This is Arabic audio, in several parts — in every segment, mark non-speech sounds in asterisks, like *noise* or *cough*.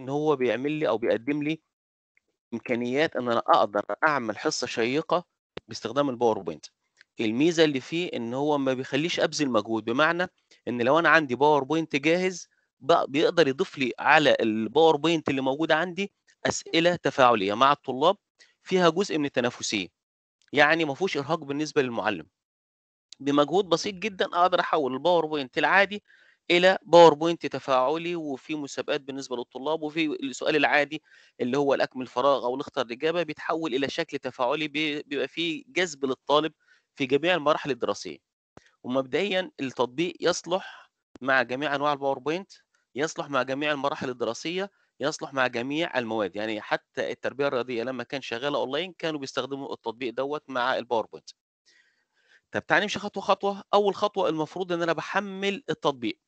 ان هو بيعمل لي او بيقدم لي امكانيات ان انا اقدر اعمل حصه شيقه باستخدام الباوربوينت الميزه اللي فيه ان هو ما بيخليش ابذل مجهود بمعنى ان لو انا عندي باوربوينت جاهز بيقدر يضيف لي على الباوربوينت اللي موجود عندي اسئله تفاعليه مع الطلاب فيها جزء من التنافسيه يعني ما فيهوش ارهاق بالنسبه للمعلم بمجهود بسيط جدا اقدر احول الباوربوينت العادي الى باوربوينت تفاعلي وفي مسابقات بالنسبه للطلاب وفي السؤال العادي اللي هو الاكمل فراغ او الاختر الاجابه بيتحول الى شكل تفاعلي بيبقى فيه جذب للطالب في جميع المراحل الدراسيه ومبدئيا التطبيق يصلح مع جميع انواع الباوربوينت يصلح مع جميع المراحل الدراسيه يصلح مع جميع المواد يعني حتى التربيه الرياضيه لما كان شغاله اونلاين كانوا بيستخدموا التطبيق دوت مع الباوربوينت طب تعالى نمشي خطوه خطوه اول خطوه المفروض ان انا بحمل التطبيق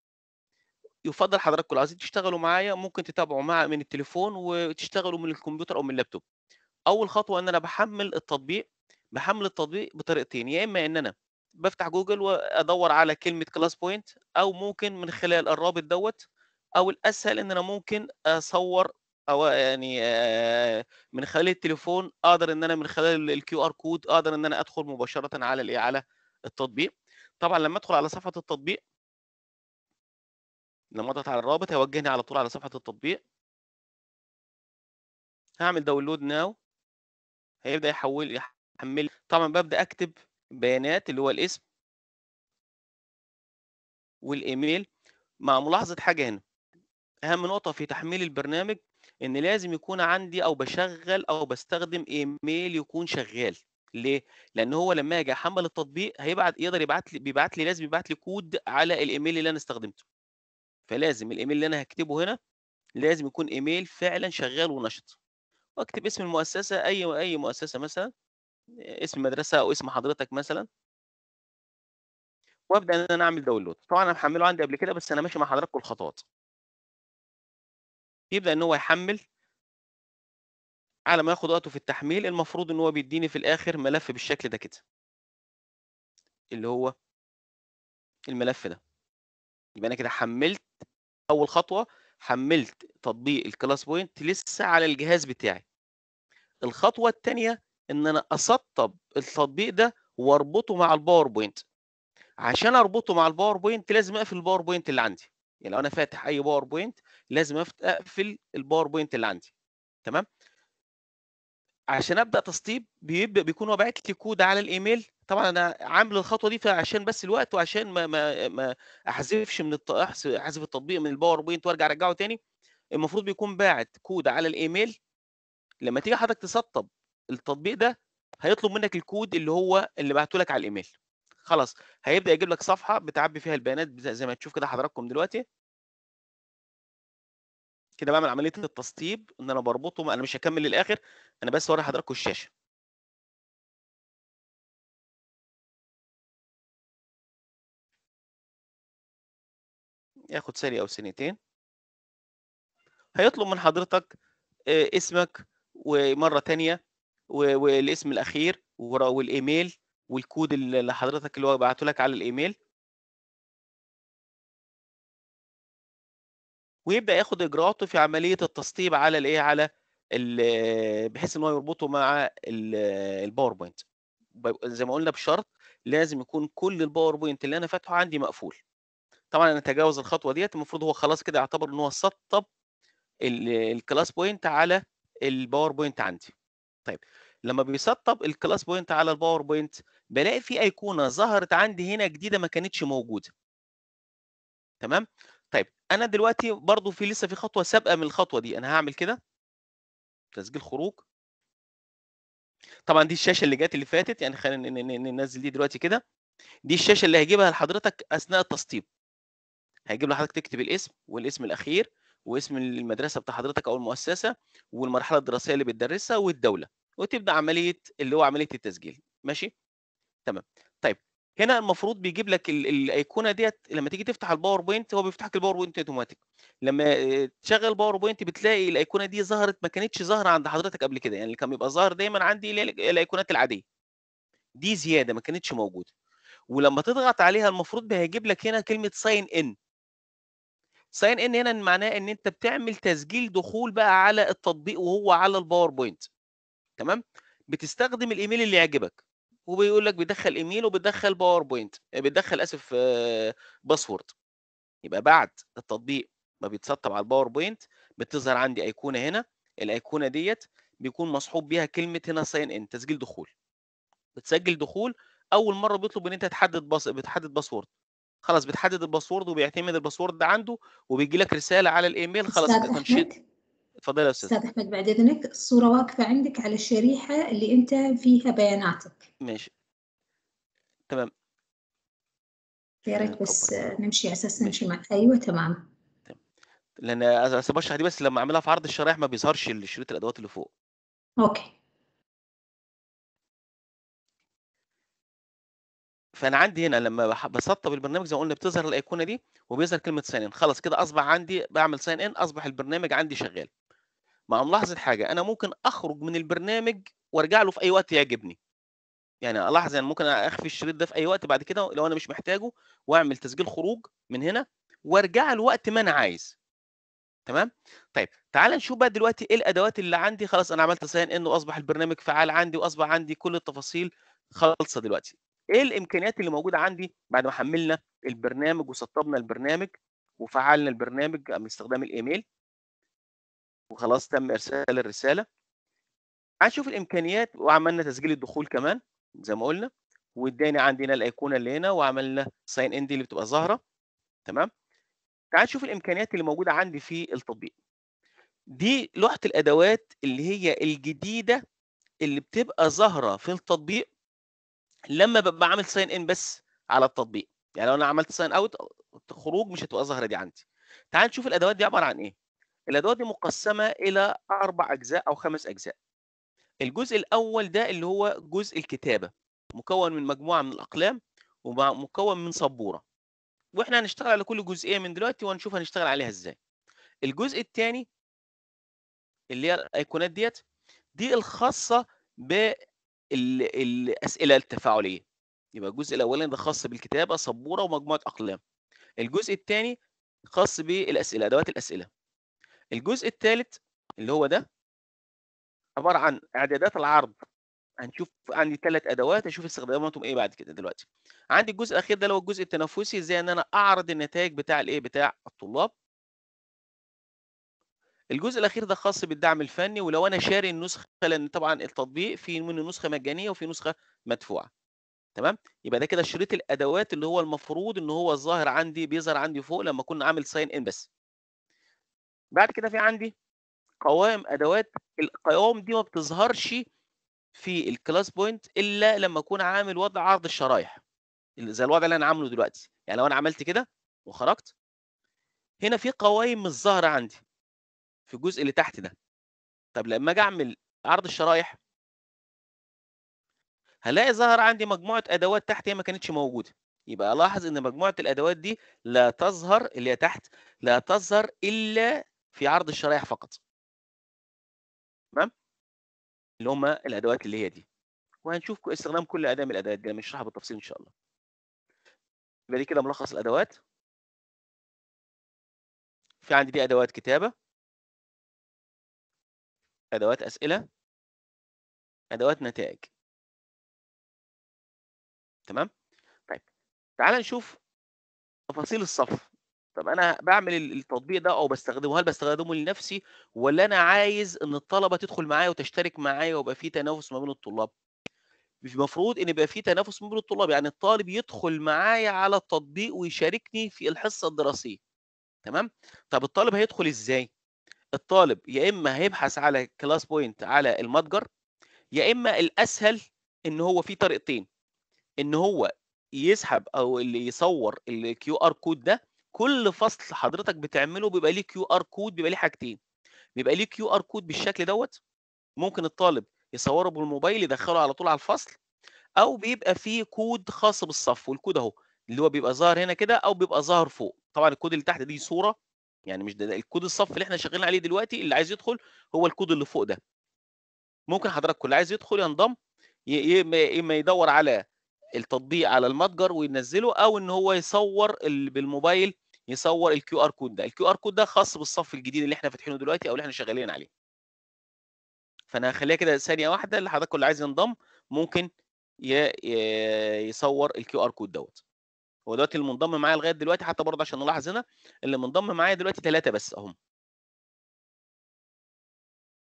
يفضل حضراتكم لو عايزين تشتغلوا معايا ممكن تتابعوا معايا من التليفون وتشتغلوا من الكمبيوتر او من اللابتوب اول خطوه ان انا بحمل التطبيق بحمل التطبيق بطريقتين يا اما ان انا بفتح جوجل وادور على كلمه كلاس بوينت او ممكن من خلال الرابط دوت او الاسهل ان انا ممكن اصور او يعني من خلال التليفون اقدر ان انا من خلال الكيو ار كود اقدر ان انا ادخل مباشره على الايه على التطبيق طبعا لما ادخل على صفحه التطبيق لما اضغط على الرابط هيوجهني على طول على صفحه التطبيق هعمل داونلود ناو هيبدا يحول يحمل طبعا ببدا اكتب بيانات اللي هو الاسم والايميل مع ملاحظه حاجه هنا اهم نقطه في تحميل البرنامج ان لازم يكون عندي او بشغل او بستخدم ايميل يكون شغال ليه لان هو لما اجي احمل التطبيق هيبعت يقدر يبعت لي بيبعت لي لازم يبعت لي كود على الايميل اللي انا استخدمته فلازم الايميل اللي انا هكتبه هنا لازم يكون ايميل فعلا شغال ونشط واكتب اسم المؤسسه اي اي مؤسسه مثلا اسم مدرسه او اسم حضرتك مثلا وابدا ان انا اعمل داونلود طبعا انا محمله عندي قبل كده بس انا ماشي مع حضراتكم الخطوات يبدا ان هو يحمل على ما ياخد وقته في التحميل المفروض ان هو بيديني في الاخر ملف بالشكل ده كده اللي هو الملف ده يبقى انا كده حملت اول خطوه حملت تطبيق الكلاس بوينت لسه على الجهاز بتاعي الخطوه الثانيه ان انا اسطب التطبيق ده واربطه مع الباوربوينت عشان اربطه مع الباوربوينت لازم اقفل الباوربوينت اللي عندي يعني لو انا فاتح اي باوربوينت لازم اقفل الباوربوينت اللي عندي تمام عشان ابدا تسطيب بيبدا بيكون هو باعت لي كود على الايميل طبعا انا عامل الخطوه دي عشان بس الوقت وعشان ما ما ما احذفش من الت... احذف التطبيق من الباوربوينت وارجع ارجعه تاني المفروض بيكون باعت كود على الايميل لما تيجي حضرتك تسطب التطبيق ده هيطلب منك الكود اللي هو اللي بعته لك على الايميل خلاص هيبدا يجيب لك صفحه بتعبي فيها البيانات زي ما تشوف كده حضراتكم دلوقتي كده بعمل عمليه التسطيب ان انا بربطه انا مش هكمل للاخر انا بس وري حضراتكم الشاشه ياخد ثانيه او ثانيتين هيطلب من حضرتك آه، اسمك ومره ثانيه والاسم الاخير والايميل والكود اللي حضرتك اللي هو بعته لك على الايميل ويبدا ياخد اجراءاته في عمليه التسطيب على الايه على بحيث ان هو يربطه مع الباوربوينت زي ما قلنا بشرط لازم يكون كل الباوربوينت اللي انا فاتحه عندي مقفول طبعا انا تجاوز الخطوه ديت المفروض هو خلاص كده يعتبر ان هو سطب الكلاس بوينت على الباوربوينت عندي طيب لما بيسطب الكلاس بوينت على الباوربوينت بلاقي في ايقونه ظهرت عندي هنا جديده ما كانتش موجوده تمام انا دلوقتي برضو في لسه في خطوه سابقه من الخطوه دي انا هعمل كده تسجيل خروج طبعا دي الشاشه اللي جت اللي فاتت يعني خلينا ننزل دي دلوقتي كده دي الشاشه اللي هجيبها لحضرتك اثناء التسطيب هيجيب لحضرتك تكتب الاسم والاسم الاخير واسم المدرسه بتاع حضرتك او المؤسسه والمرحله الدراسيه اللي بتدرسها والدوله وتبدا عمليه اللي هو عمليه التسجيل ماشي تمام هنا المفروض بيجيب لك الايقونه ديت لما تيجي تفتح الباوربوينت هو بيفتح لك الباوربوينت اوتوماتيك لما تشغل باوربوينت بتلاقي الايقونه دي ظهرت ما كانتش ظاهره عند حضرتك قبل كده يعني اللي كان بيبقى ظاهر دايما عندي الايقونات العاديه دي زياده ما كانتش موجوده ولما تضغط عليها المفروض هيجيب لك هنا كلمه ساين ان ساين ان هنا معناه ان انت بتعمل تسجيل دخول بقى على التطبيق وهو على الباوربوينت تمام بتستخدم الايميل اللي يعجبك وبيقول لك بيدخل ايميل وبيدخل باوربوينت يعني بيدخل اسف باسورد آه، يبقى بعد التطبيق ما بيتسطب على الباوربوينت بتظهر عندي ايقونه هنا الايقونه ديت بيكون مصحوب بيها كلمه هنا ساين ان تسجيل دخول بتسجل دخول اول مره بيطلب ان انت تحدد بص... بتحدد باسورد خلاص بتحدد الباسورد وبيعتمد الباسورد ده عنده وبيجي لك رساله على الايميل خلاص انت تنشيط تفضلي يا استاذ استاذ احمد بعد اذنك الصوره واقفه عندك على الشريحه اللي انت فيها بياناتك ماشي تمام يا ريت آه، بس أوبر. نمشي على اساس نمشي مع ايوه تمام تمام لان بشرح دي بس لما اعملها في عرض الشرائح ما بيظهرش شريط الادوات اللي فوق اوكي فانا عندي هنا لما بسطب البرنامج زي ما قلنا بتظهر الايقونه دي وبيظهر كلمه ساين ان خلاص كده اصبح عندي بعمل ساين ان اصبح البرنامج عندي شغال ما انا ملاحظ الحاجه انا ممكن اخرج من البرنامج وارجع له في اي وقت يعجبني يعني الاحظ يعني ممكن اخفي الشريط ده في اي وقت بعد كده لو انا مش محتاجه واعمل تسجيل خروج من هنا وارجع له وقت ما انا عايز تمام طيب تعال نشوف بقى دلوقتي ايه الادوات اللي عندي خلاص انا عملت ساين ان أصبح البرنامج فعال عندي واصبح عندي كل التفاصيل خالصه دلوقتي ايه الامكانيات اللي موجوده عندي بعد ما حملنا البرنامج وسطبنا البرنامج وفعلنا البرنامج باستخدام الايميل وخلاص تم ارسال الرساله هنشوف الامكانيات وعملنا تسجيل الدخول كمان زي ما قلنا واداني عندنا الايقونه اللي هنا وعملنا ساين ان دي اللي بتبقى ظاهره تمام تعال نشوف الامكانيات اللي موجوده عندي في التطبيق دي لوحه الادوات اللي هي الجديده اللي بتبقى ظاهره في التطبيق لما ببقى عامل ساين ان بس على التطبيق يعني لو انا عملت ساين اوت خروج مش هتبقى ظاهره دي عندي تعال نشوف الادوات دي عباره عن ايه الادوات دي مقسمه الى اربع اجزاء او خمس اجزاء الجزء الاول ده اللي هو جزء الكتابه مكون من مجموعه من الاقلام ومكون من سبوره واحنا هنشتغل على كل جزئيه من دلوقتي وهنشوف هنشتغل عليها ازاي الجزء الثاني اللي هي الايقونات ديت دي الخاصه بالاسئله التفاعليه يبقى الجزء الاولاني ده خاص بالكتابه سبوره ومجموعه اقلام الجزء الثاني خاص بالاسئله ادوات الاسئله الجزء الثالث اللي هو ده عباره عن اعدادات العرض هنشوف عندي ثلاث ادوات اشوف استخداماتهم ايه بعد كده دلوقتي عندي الجزء الاخير ده اللي هو الجزء التنافسي ازاي ان انا اعرض النتائج بتاع الايه بتاع الطلاب الجزء الاخير ده خاص بالدعم الفني ولو انا شاري النسخه لان طبعا التطبيق في منه نسخه مجانيه وفي نسخه مدفوعه تمام يبقى ده كده شريط الادوات اللي هو المفروض ان هو الظاهر عندي بيظهر عندي فوق لما كنا عامل ساين ان بس بعد كده في عندي قوائم ادوات القوائم دي ما بتظهرش في الكلاس بوينت الا لما اكون عامل وضع عرض الشرايح زي الوضع اللي انا عامله دلوقتي يعني لو انا عملت كده وخرجت هنا في قوائم مش ظاهره عندي في الجزء اللي تحت ده طب لما اجي اعمل عرض الشرايح هلاقي ظهر عندي مجموعه ادوات تحت هي ما كانتش موجوده يبقى الاحظ ان مجموعه الادوات دي لا تظهر اللي هي تحت لا تظهر الا في عرض الشرايح فقط تمام اللي هم الادوات اللي هي دي وهنشوف استخدام كل اداه من الادوات دي هنشرحها بالتفصيل ان شاء الله يبقى دي كده ملخص الادوات في عندي دي ادوات كتابه ادوات اسئله ادوات نتائج تمام طيب تعال نشوف تفاصيل الصف طب انا بعمل التطبيق ده او بستخدمه هل بستخدمه لنفسي ولا انا عايز ان الطلبه تدخل معايا وتشترك معايا ويبقى في تنافس ما بين الطلاب المفروض ان يبقى في تنافس ما بين الطلاب يعني الطالب يدخل معايا على التطبيق ويشاركني في الحصه الدراسيه تمام طب الطالب هيدخل ازاي الطالب يا اما هيبحث على كلاس بوينت على المتجر يا اما الاسهل ان هو في طريقتين ان هو يسحب او اللي يصور الكيو ار كود ده كل فصل حضرتك بتعمله بيبقى ليه كيو ار كود بيبقى ليه حاجتين بيبقى ليه كيو ار كود بالشكل دوت ممكن الطالب يصوره بالموبايل يدخله على طول على الفصل او بيبقى فيه كود خاص بالصف والكود اهو اللي هو بيبقى ظاهر هنا كده او بيبقى ظاهر فوق طبعا الكود اللي تحت دي صوره يعني مش ده, ده الكود الصف اللي احنا شغالين عليه دلوقتي اللي عايز يدخل هو الكود اللي فوق ده ممكن حضرتك كل عايز يدخل ينضم اما يدور على التطبيق على المتجر وينزله او ان هو يصور بالموبايل يصور الكيو ار كود ده الكيو ار كود ده خاص بالصف الجديد اللي احنا فاتحينه دلوقتي او اللي احنا شغالين عليه فانا هخليها كده ثانيه واحده اللي حضرتك اللي عايز ينضم ممكن يصور الكيو ار كود دوت هو دلوقتي اللي منضم معايا لغايه دلوقتي حتى برضه عشان نلاحظ هنا اللي منضم معايا دلوقتي ثلاثه بس اهم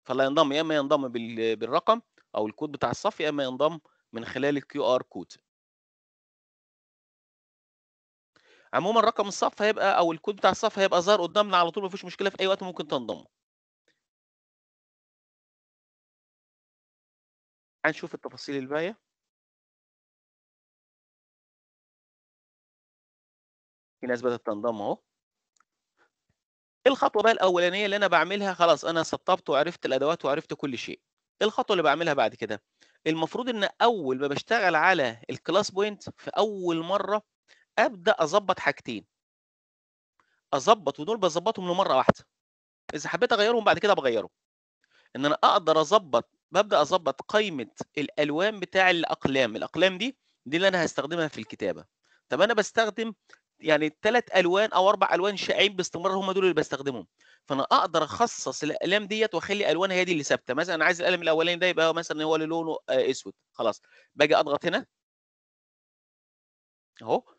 فاللي ينضم يا اما ينضم بالرقم او الكود بتاع الصف يا اما ينضم من خلال الكيو ار كود عموما رقم الصف هيبقى او الكود بتاع الصف هيبقى ظاهر قدامنا على طول مفيش مشكله في اي وقت ممكن تنضم هنشوف التفاصيل الباقيه في ناس بدات تنضم اهو الخطوه بقى الاولانيه اللي انا بعملها خلاص انا سطبت وعرفت الادوات وعرفت كل شيء الخطوه اللي بعملها بعد كده المفروض ان اول ما بشتغل على الكلاس بوينت في اول مره ابدا اظبط حاجتين اظبط ودول بظبطهم لمره واحده اذا حبيت اغيرهم بعد كده بغيرهم ان انا اقدر اظبط ببدا اظبط قائمه الالوان بتاع الاقلام الاقلام دي دي اللي انا هستخدمها في الكتابه طب انا بستخدم يعني ثلاث الوان او اربع الوان شائعين باستمرار هم دول اللي بستخدمهم فانا اقدر اخصص الاقلام ديت واخلي الوانها هي دي اللي ثابته مثلا انا عايز القلم الاولاني ده يبقى مثلا هو اللي لونه آه، اسود خلاص باجي اضغط هنا اهو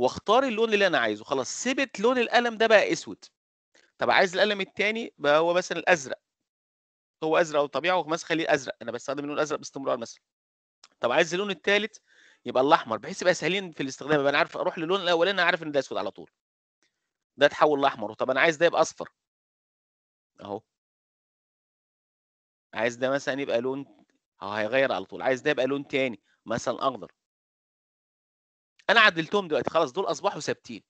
واختار اللون اللي انا عايزه خلاص سبت لون القلم ده بقى اسود طب عايز القلم التاني بقى هو مثلا الازرق هو ازرق او طبيعه مثلا خليه ازرق انا بستخدم اللون الازرق باستمرار مثلا طب عايز اللون الثالث يبقى الاحمر بحيث يبقى سهلين في الاستخدام يبقى انا عارف اروح للون الاولاني انا عارف ان ده اسود على طول ده اتحول لاحمر طب انا عايز ده يبقى اصفر اهو عايز ده مثلا يبقى لون اهو هيغير على طول عايز ده يبقى لون تاني مثلا اخضر انا عدلتهم دلوقتي خلاص دول اصبحوا ثابتين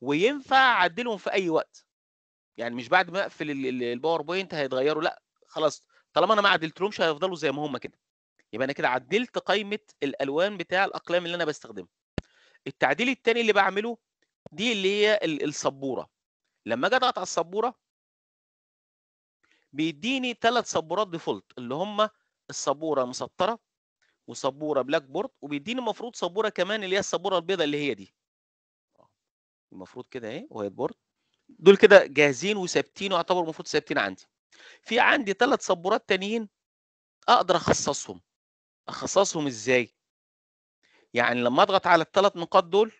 وينفع اعدلهم في اي وقت يعني مش بعد ما اقفل الباوربوينت هيتغيروا لا خلاص طالما انا ما عدلتهمش هيفضلوا زي ما هم كده يبقى انا كده عدلت قائمه الالوان بتاع الاقلام اللي انا بستخدمها التعديل الثاني اللي بعمله دي اللي هي السبوره لما اجي اضغط على السبوره بيديني ثلاث سبورات ديفولت اللي هم السبوره المسطره وسبوره بلاك بورد وبيديني المفروض سبوره كمان اللي هي السبوره البيضاء اللي هي دي آه. المفروض كده اهي وايت بورد دول كده جاهزين وثابتين واعتبر المفروض ثابتين عندي في عندي ثلاث سبورات تانيين اقدر اخصصهم اخصصهم ازاي يعني لما اضغط على الثلاث نقاط دول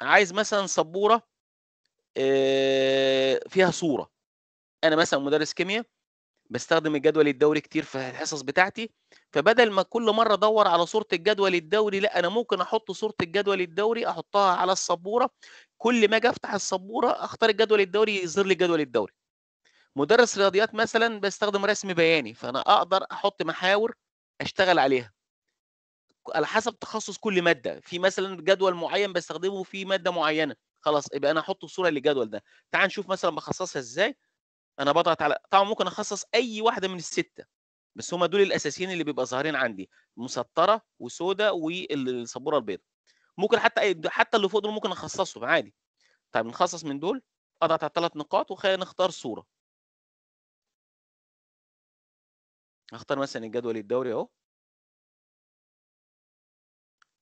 عايز مثلا سبوره آه، فيها صوره انا مثلا مدرس كيمياء بستخدم الجدول الدوري كتير في الحصص بتاعتي فبدل ما كل مره ادور على صوره الجدول الدوري لا انا ممكن احط صوره الجدول الدوري احطها على السبوره كل ما اجي افتح السبوره اختار الجدول الدوري يظهر لي الجدول الدوري مدرس رياضيات مثلا بستخدم رسم بياني فانا اقدر احط محاور اشتغل عليها على حسب تخصص كل ماده في مثلا جدول معين بستخدمه في ماده معينه خلاص يبقى انا احط صوره للجدول ده تعال نشوف مثلا بخصصها ازاي انا بضغط على طبعا ممكن اخصص اي واحده من السته بس هما دول الاساسيين اللي بيبقى ظاهرين عندي مسطره وسودا والسبوره البيضاء ممكن حتى أي... حتى اللي فوق دول ممكن اخصصهم عادي طيب نخصص من دول اضغط على الثلاث نقاط وخلينا نختار صوره اختار مثلا الجدول الدوري اهو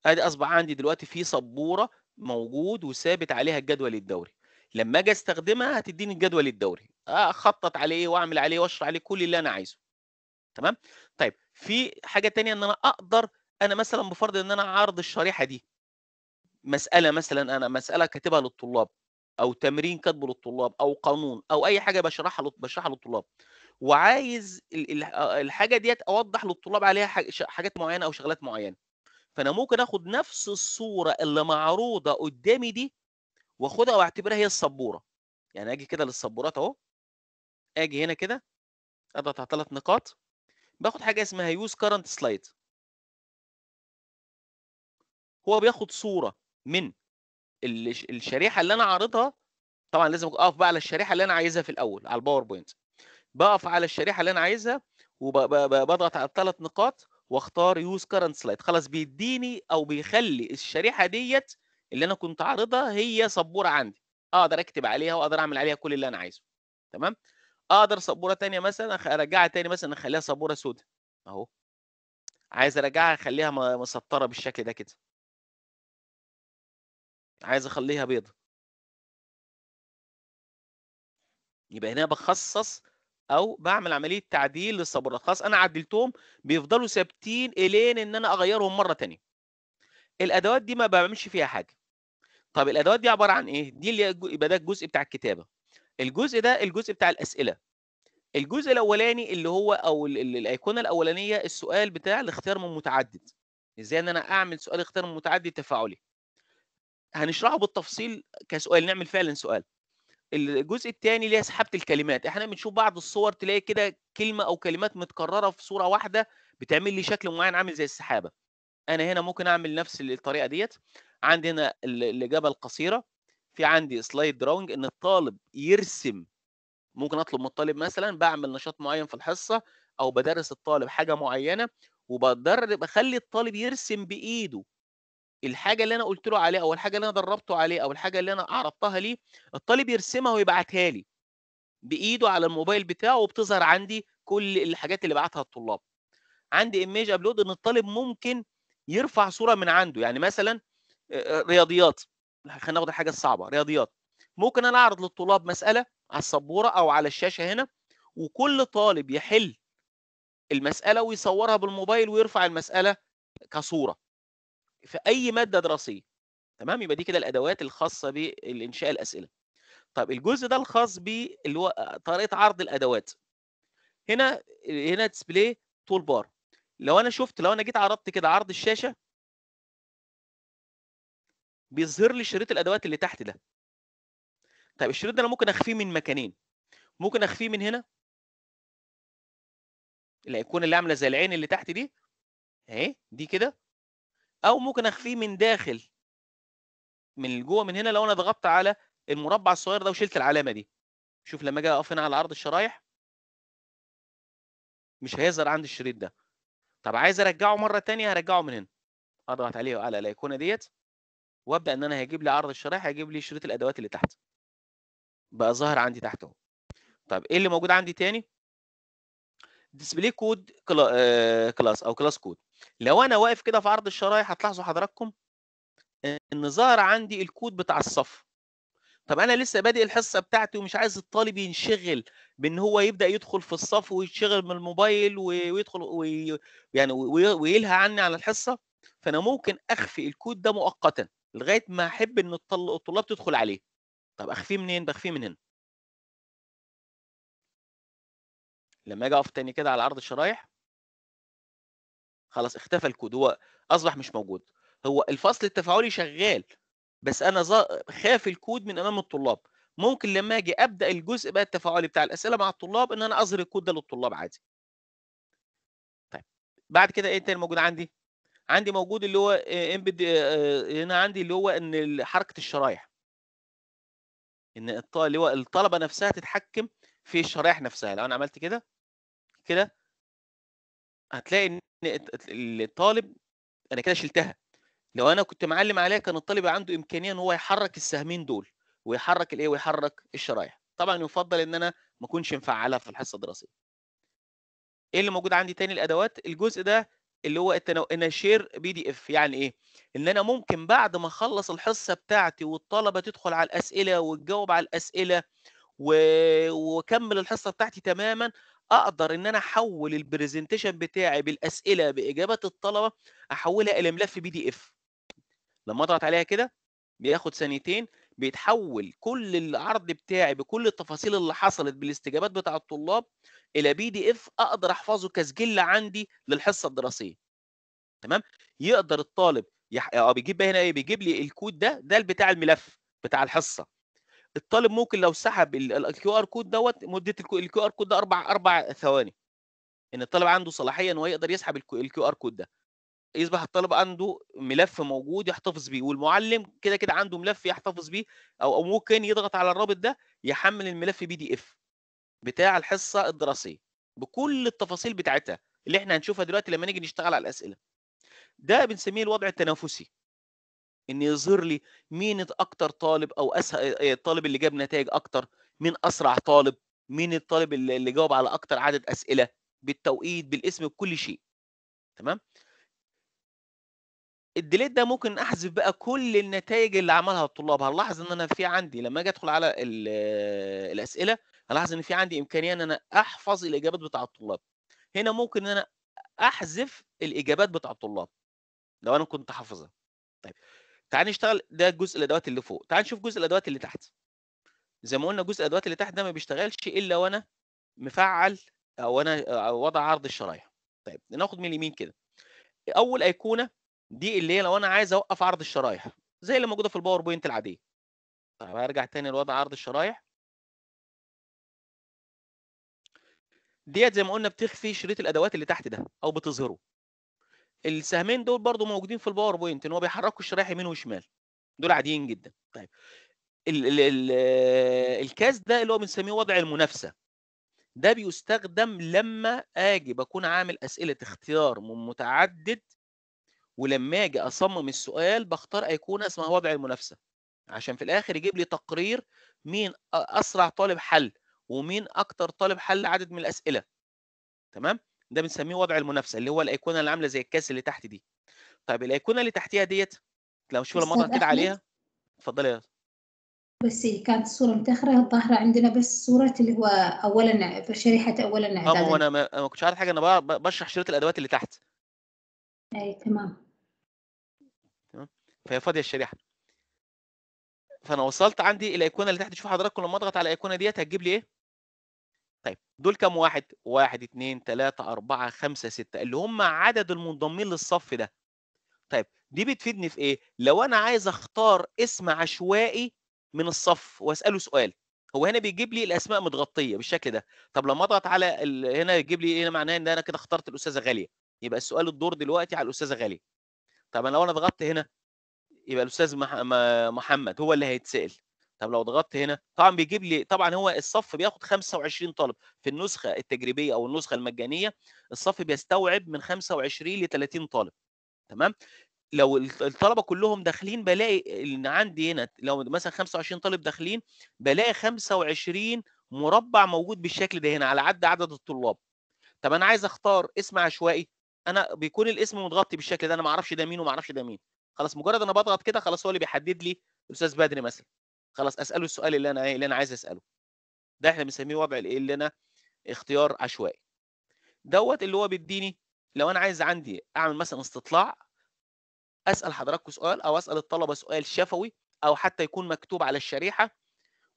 ادي اصبح عندي دلوقتي في سبوره موجود وثابت عليها الجدول الدوري لما اجي استخدمها هتديني الجدول الدوري اخطط عليه واعمل عليه واشرح عليه كل اللي انا عايزه تمام طيب في حاجه تانية ان انا اقدر انا مثلا بفرض ان انا عارض الشريحه دي مساله مثلا انا مساله كاتبها للطلاب او تمرين كاتبه للطلاب او قانون او اي حاجه بشرحها بشرحها للطلاب وعايز الحاجه ديت اوضح للطلاب عليها حاجات معينه او شغلات معينه فانا ممكن اخد نفس الصوره اللي معروضه قدامي دي واخدها واعتبرها هي السبوره يعني اجي كده للسبورات اهو اجي هنا كده اضغط على ثلاث نقاط باخد حاجه اسمها يوز كرنت سلايد هو بياخد صوره من الشريحه اللي انا عارضها طبعا لازم اقف بقى على الشريحه اللي انا عايزها في الاول على الباوربوينت بقف على الشريحه اللي انا عايزها وبضغط على الثلاث نقاط واختار يوز كرنت سلايد خلاص بيديني او بيخلي الشريحه ديت اللي انا كنت عارضها هي سبوره عندي اقدر اكتب عليها واقدر اعمل عليها كل اللي انا عايزه تمام اقدر سبوره تانية مثلا ارجعها تاني مثلا اخليها سبوره سوداء اهو عايز ارجعها اخليها مسطره بالشكل ده كده عايز اخليها بيضه يبقى هنا بخصص او بعمل عمليه تعديل للصبورة خلاص انا عدلتهم بيفضلوا ثابتين الين ان انا اغيرهم مره تانية الادوات دي ما بعملش فيها حاجه طب الادوات دي عباره عن ايه دي اللي يبقى ده الجزء بتاع الكتابه الجزء ده الجزء بتاع الاسئله الجزء الاولاني اللي هو او الايقونه الاولانيه السؤال بتاع الاختيار من متعدد ازاي ان انا اعمل سؤال اختيار من متعدد تفاعلي هنشرحه بالتفصيل كسؤال نعمل فعلا سؤال الجزء الثاني اللي هي سحابه الكلمات احنا بنشوف بعض الصور تلاقي كده كلمه او كلمات متكرره في صوره واحده بتعمل لي شكل معين عامل زي السحابه انا هنا ممكن اعمل نفس الطريقه ديت عندي هنا الاجابه القصيره في عندي سلايد دراونج ان الطالب يرسم ممكن اطلب من الطالب مثلا بعمل نشاط معين في الحصه او بدرس الطالب حاجه معينه وبدرب بخلي الطالب يرسم بايده الحاجه اللي انا قلت له عليها او الحاجه اللي انا دربته عليها او الحاجه اللي انا عرضتها ليه الطالب يرسمها ويبعتها لي بايده على الموبايل بتاعه وبتظهر عندي كل الحاجات اللي بعتها الطلاب عندي ايميج ابلود ان الطالب ممكن يرفع صوره من عنده يعني مثلا رياضيات خلينا ناخد الحاجه الصعبه رياضيات ممكن انا اعرض للطلاب مساله على السبوره او على الشاشه هنا وكل طالب يحل المساله ويصورها بالموبايل ويرفع المساله كصوره في اي ماده دراسيه تمام يبقى دي كده الادوات الخاصه بالانشاء الاسئله طب الجزء ده الخاص ب اللي هو طريقه عرض الادوات هنا هنا ديسبلاي تول بار لو انا شفت لو انا جيت عرضت كده عرض الشاشه بيظهر لي شريط الادوات اللي تحت ده طيب الشريط ده انا ممكن اخفيه من مكانين ممكن اخفيه من هنا الايقونه اللي عامله زي العين اللي تحت دي اهي دي كده او ممكن اخفيه من داخل من جوه من هنا لو انا ضغطت على المربع الصغير ده وشلت العلامه دي شوف لما اجي اقف هنا على عرض الشرايح مش هيظهر عندي الشريط ده طب عايز ارجعه مره ثانيه هرجعه من هنا اضغط عليه على الايقونه ديت وابدا ان انا هيجيب لي عرض الشرايح هيجيب لي شريط الادوات اللي تحت بقى ظاهر عندي تحت اهو طب ايه اللي موجود عندي تاني ديسبلاي كود كلاس او كلاس كود لو انا واقف كده في عرض الشرايح هتلاحظوا حضراتكم ان ظاهر عندي الكود بتاع الصف طب انا لسه بادئ الحصه بتاعتي ومش عايز الطالب ينشغل بان هو يبدا يدخل في الصف ويتشغل من الموبايل ويدخل وي يعني ويلهى عني على الحصه فانا ممكن اخفي الكود ده مؤقتا لغايه ما احب ان الطلاب تدخل عليه طب اخفيه منين بخفيه من هنا لما اجي اقف تاني كده على عرض الشرايح خلاص اختفى الكود هو اصبح مش موجود هو الفصل التفاعلي شغال بس انا خاف الكود من امام الطلاب ممكن لما اجي ابدا الجزء بقى التفاعلي بتاع الاسئله مع الطلاب ان انا اظهر الكود ده للطلاب عادي طيب بعد كده ايه تاني موجود عندي عندي موجود اللي هو امبيد هنا عندي اللي هو ان حركه الشرايح ان اللي هو الطلبه نفسها تتحكم في الشرايح نفسها لو انا عملت كده كده هتلاقي ان الطالب انا كده شلتها لو انا كنت معلم عليها كان الطالب عنده امكانيه ان هو يحرك السهمين دول ويحرك الايه ويحرك الشرايح طبعا يفضل ان انا ما اكونش مفعلها في الحصه الدراسيه ايه اللي موجود عندي تاني الادوات الجزء ده اللي هو التنو... انا شير بي دي اف يعني ايه ان انا ممكن بعد ما اخلص الحصه بتاعتي والطلبه تدخل على الاسئله وتجاوب على الاسئله و... واكمل الحصه بتاعتي تماما اقدر ان انا احول البرزنتيشن بتاعي بالاسئله باجابات الطلبه احولها الى ملف بي دي اف لما اضغط عليها كده بياخد ثانيتين بيتحول كل العرض بتاعي بكل التفاصيل اللي حصلت بالاستجابات بتاع الطلاب الى بي دي اف اقدر احفظه كسجل عندي للحصه الدراسيه تمام يقدر الطالب يح... اه بيجيب بقى هنا ايه بيجيب لي الكود ده ده بتاع الملف بتاع الحصه الطالب ممكن لو سحب الكيو ار كود دوت مده الكيو ار كود ده اربع اربع ثواني ان الطالب عنده صلاحيه ان هو يقدر يسحب الكيو ار كود ده يصبح الطالب عنده ملف موجود يحتفظ بيه والمعلم كده كده عنده ملف يحتفظ بيه او ممكن يضغط على الرابط ده يحمل الملف بي دي اف بتاع الحصه الدراسيه بكل التفاصيل بتاعتها اللي احنا هنشوفها دلوقتي لما نيجي نشتغل على الاسئله ده بنسميه الوضع التنافسي ان يظهر لي مين اكتر طالب او اسهل الطالب اللي جاب نتائج اكتر مين اسرع طالب مين الطالب اللي جاوب على اكتر عدد اسئله بالتوقيت بالاسم بكل شيء تمام الديليت ده ممكن احذف بقى كل النتائج اللي عملها الطلاب هنلاحظ ان انا في عندي لما اجي ادخل على الاسئله هلاحظ ان في عندي امكانيه ان انا احفظ الاجابات بتاع الطلاب هنا ممكن ان انا احذف الاجابات بتاع الطلاب لو انا كنت حافظها طيب تعال نشتغل ده جزء الادوات اللي فوق تعال نشوف جزء الادوات اللي تحت زي ما قلنا جزء الادوات اللي تحت ده ما بيشتغلش الا وانا مفعل او انا وضع عرض الشرايح طيب ناخد من اليمين كده اول ايقونه دي اللي هي لو انا عايز اوقف عرض الشرايح زي اللي موجوده في الباوربوينت العاديه طيب هرجع تاني لوضع عرض الشرايح ديت زي ما قلنا بتخفي شريط الادوات اللي تحت ده او بتظهره السهمين دول برضو موجودين في الباوربوينت ان هو بيحركوا الشرايح يمين وشمال دول عاديين جدا طيب ال الكاس ده اللي هو بنسميه وضع المنافسه ده بيستخدم لما اجي بكون عامل اسئله اختيار من متعدد ولما اجي اصمم السؤال بختار ايقونه اسمها وضع المنافسه عشان في الاخر يجيب لي تقرير مين اسرع طالب حل ومين اكتر طالب حل عدد من الاسئله تمام ده بنسميه وضع المنافسه اللي هو الايقونه اللي عامله زي الكاس اللي تحت دي طيب الايقونه اللي تحتيها ديت لو شوف المره كده عليها اتفضلي يا بس كانت الصورة متأخرة الظاهرة عندنا بس صورة اللي هو أولا شريحة أولا إعداد أنا ما كنتش عارف حاجة أنا بشرح شريط الأدوات اللي تحت أي تمام فهي فاضيه الشريحه فانا وصلت عندي الايقونه اللي تحت شوف حضراتكم لما اضغط على الايقونه ديت هتجيب لي ايه طيب دول كام واحد واحد اتنين تلاتة أربعة خمسة ستة اللي هم عدد المنضمين للصف ده طيب دي بتفيدني في ايه لو انا عايز اختار اسم عشوائي من الصف واساله سؤال هو هنا بيجيب لي الاسماء متغطيه بالشكل ده طب لما اضغط على ال... هنا يجيب لي ايه معناه ان انا كده اخترت الاستاذه غاليه يبقى السؤال الدور دلوقتي على الاستاذه غاليه طب انا لو انا ضغطت هنا يبقى الاستاذ محمد هو اللي هيتسال طب لو ضغطت هنا طبعا بيجيب لي طبعا هو الصف بياخد 25 طالب في النسخه التجريبيه او النسخه المجانيه الصف بيستوعب من 25 ل 30 طالب تمام لو الطلبه كلهم داخلين بلاقي ان عندي هنا لو مثلا 25 طالب داخلين بلاقي 25 مربع موجود بالشكل ده هنا على عد عدد الطلاب طب انا عايز اختار اسم عشوائي انا بيكون الاسم متغطي بالشكل ده انا ما اعرفش ده مين وما اعرفش ده مين خلاص مجرد انا بضغط كده خلاص هو اللي بيحدد لي الاستاذ بدري مثلا خلاص اساله السؤال اللي انا إيه، اللي انا عايز اساله ده احنا بنسميه وضع الايه اللي انا اختيار عشوائي دوت اللي هو بيديني لو انا عايز عندي اعمل مثلا استطلاع اسال حضراتكم سؤال او اسال الطلبه سؤال شفوي او حتى يكون مكتوب على الشريحه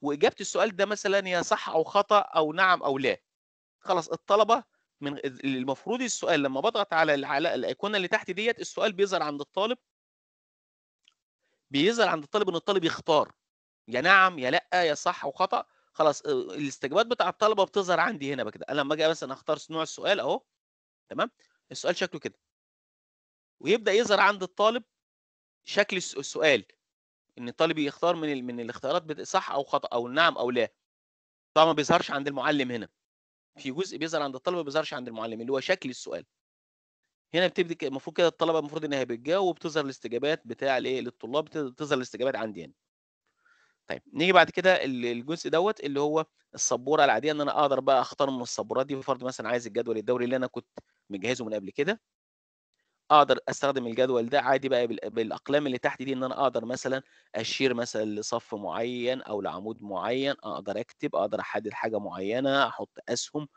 واجابه السؤال ده مثلا يا صح او خطا او نعم او لا خلاص الطلبه من المفروض السؤال لما بضغط على على الايقونه اللي تحت ديت السؤال بيظهر عند الطالب بيظهر عند الطالب ان الطالب يختار يا نعم يا لا يا صح وخطا خلاص آه، الاستجابات بتاع الطلبه بتظهر عندي هنا بكده انا لما اجي مثلا اختار نوع السؤال اهو تمام السؤال شكله كده ويبدا يظهر عند الطالب شكل السؤال ان الطالب يختار من من الاختيارات صح او خطا او نعم او لا طبعا ما بيظهرش عند المعلم هنا في جزء بيظهر عند الطالب ما بيظهرش عند المعلم اللي هو شكل السؤال هنا بتبدي المفروض كده الطلبه المفروض انها بتجاوب وبتظهر الاستجابات بتاع الايه للطلاب بتظهر الاستجابات عندي هنا يعني. طيب نيجي بعد كده الجزء دوت اللي هو السبوره العاديه ان انا اقدر بقى اختار من السبورات دي بفرض مثلا عايز الجدول الدوري اللي انا كنت مجهزه من قبل كده اقدر استخدم الجدول ده عادي بقى بالاقلام اللي تحت دي ان انا اقدر مثلا اشير مثلا لصف معين او لعمود معين اقدر اكتب اقدر احدد حاجه معينه احط اسهم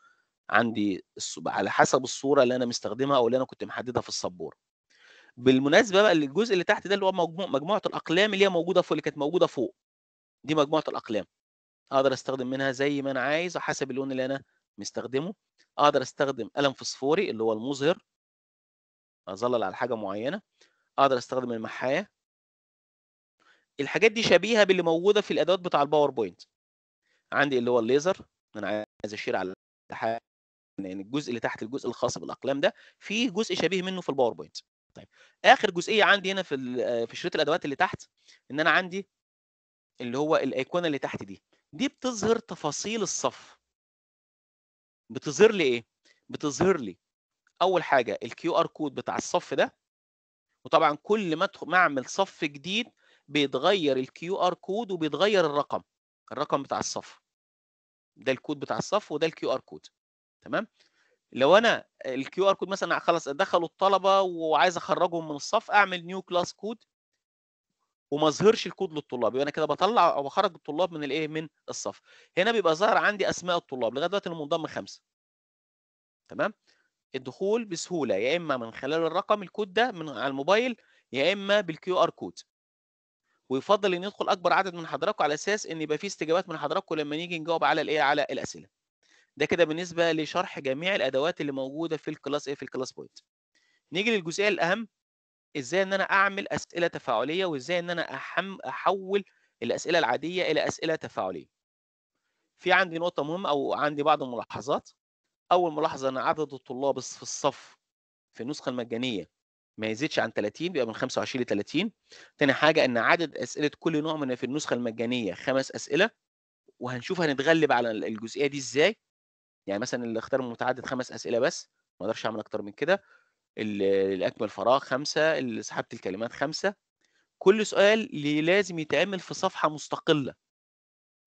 عندي على حسب الصوره اللي انا مستخدمها او اللي انا كنت محددها في السبوره بالمناسبه بقى الجزء اللي تحت ده اللي هو مجموع مجموعه الاقلام اللي هي موجوده فوق اللي كانت موجوده فوق دي مجموعه الاقلام اقدر استخدم منها زي ما انا عايز حسب اللون اللي انا مستخدمه اقدر استخدم قلم فسفوري اللي هو المظهر اظلل على حاجه معينه اقدر استخدم المحايه الحاجات دي شبيهه باللي موجوده في الادوات بتاع الباوربوينت عندي اللي هو الليزر انا عايز اشير على حاجه يعني الجزء اللي تحت الجزء الخاص بالاقلام ده في جزء شبيه منه في الباوربوينت طيب اخر جزئيه عندي هنا في آه، في شريط الادوات اللي تحت ان انا عندي اللي هو الايقونه اللي تحت دي دي بتظهر تفاصيل الصف بتظهر لي ايه بتظهر لي اول حاجه الكيو ار كود بتاع الصف ده وطبعا كل ما ما اعمل صف جديد بيتغير الكيو ار كود وبيتغير الرقم الرقم بتاع الصف ده الكود بتاع الصف وده الكيو ار كود تمام لو انا الكيو ار كود مثلا خلاص دخلوا الطلبه وعايز اخرجهم من الصف اعمل نيو كلاس كود وما اظهرش الكود للطلاب يبقى انا كده بطلع او بخرج الطلاب من الايه من الصف هنا بيبقى ظاهر عندي اسماء الطلاب لغايه دلوقتي المنضم خمسه تمام الدخول بسهوله يا اما من خلال الرقم الكود ده من على الموبايل يا اما بالكيو ار كود ويفضل ان يدخل اكبر عدد من حضراتكم على اساس ان يبقى في استجابات من حضراتكم لما نيجي نجاوب على الايه على الاسئله ده كده بالنسبه لشرح جميع الادوات اللي موجوده في الكلاس ايه في الكلاس بوينت نيجي للجزئيه الاهم ازاي ان انا اعمل اسئله تفاعليه وازاي ان انا أحم احول الاسئله العاديه الى اسئله تفاعليه في عندي نقطه مهمه او عندي بعض الملاحظات اول ملاحظه ان عدد الطلاب في الصف في النسخه المجانيه ما يزيدش عن 30 بيبقى من 25 ل 30 تاني حاجه ان عدد اسئله كل نوع من في النسخه المجانيه خمس اسئله وهنشوف هنتغلب على الجزئيه دي ازاي يعني مثلا اللي اختار متعدد خمس اسئله بس ما اقدرش اعمل اكتر من كده اللي اكمل فراغ خمسه اللي سحبت الكلمات خمسه كل سؤال اللي لازم يتعمل في صفحه مستقله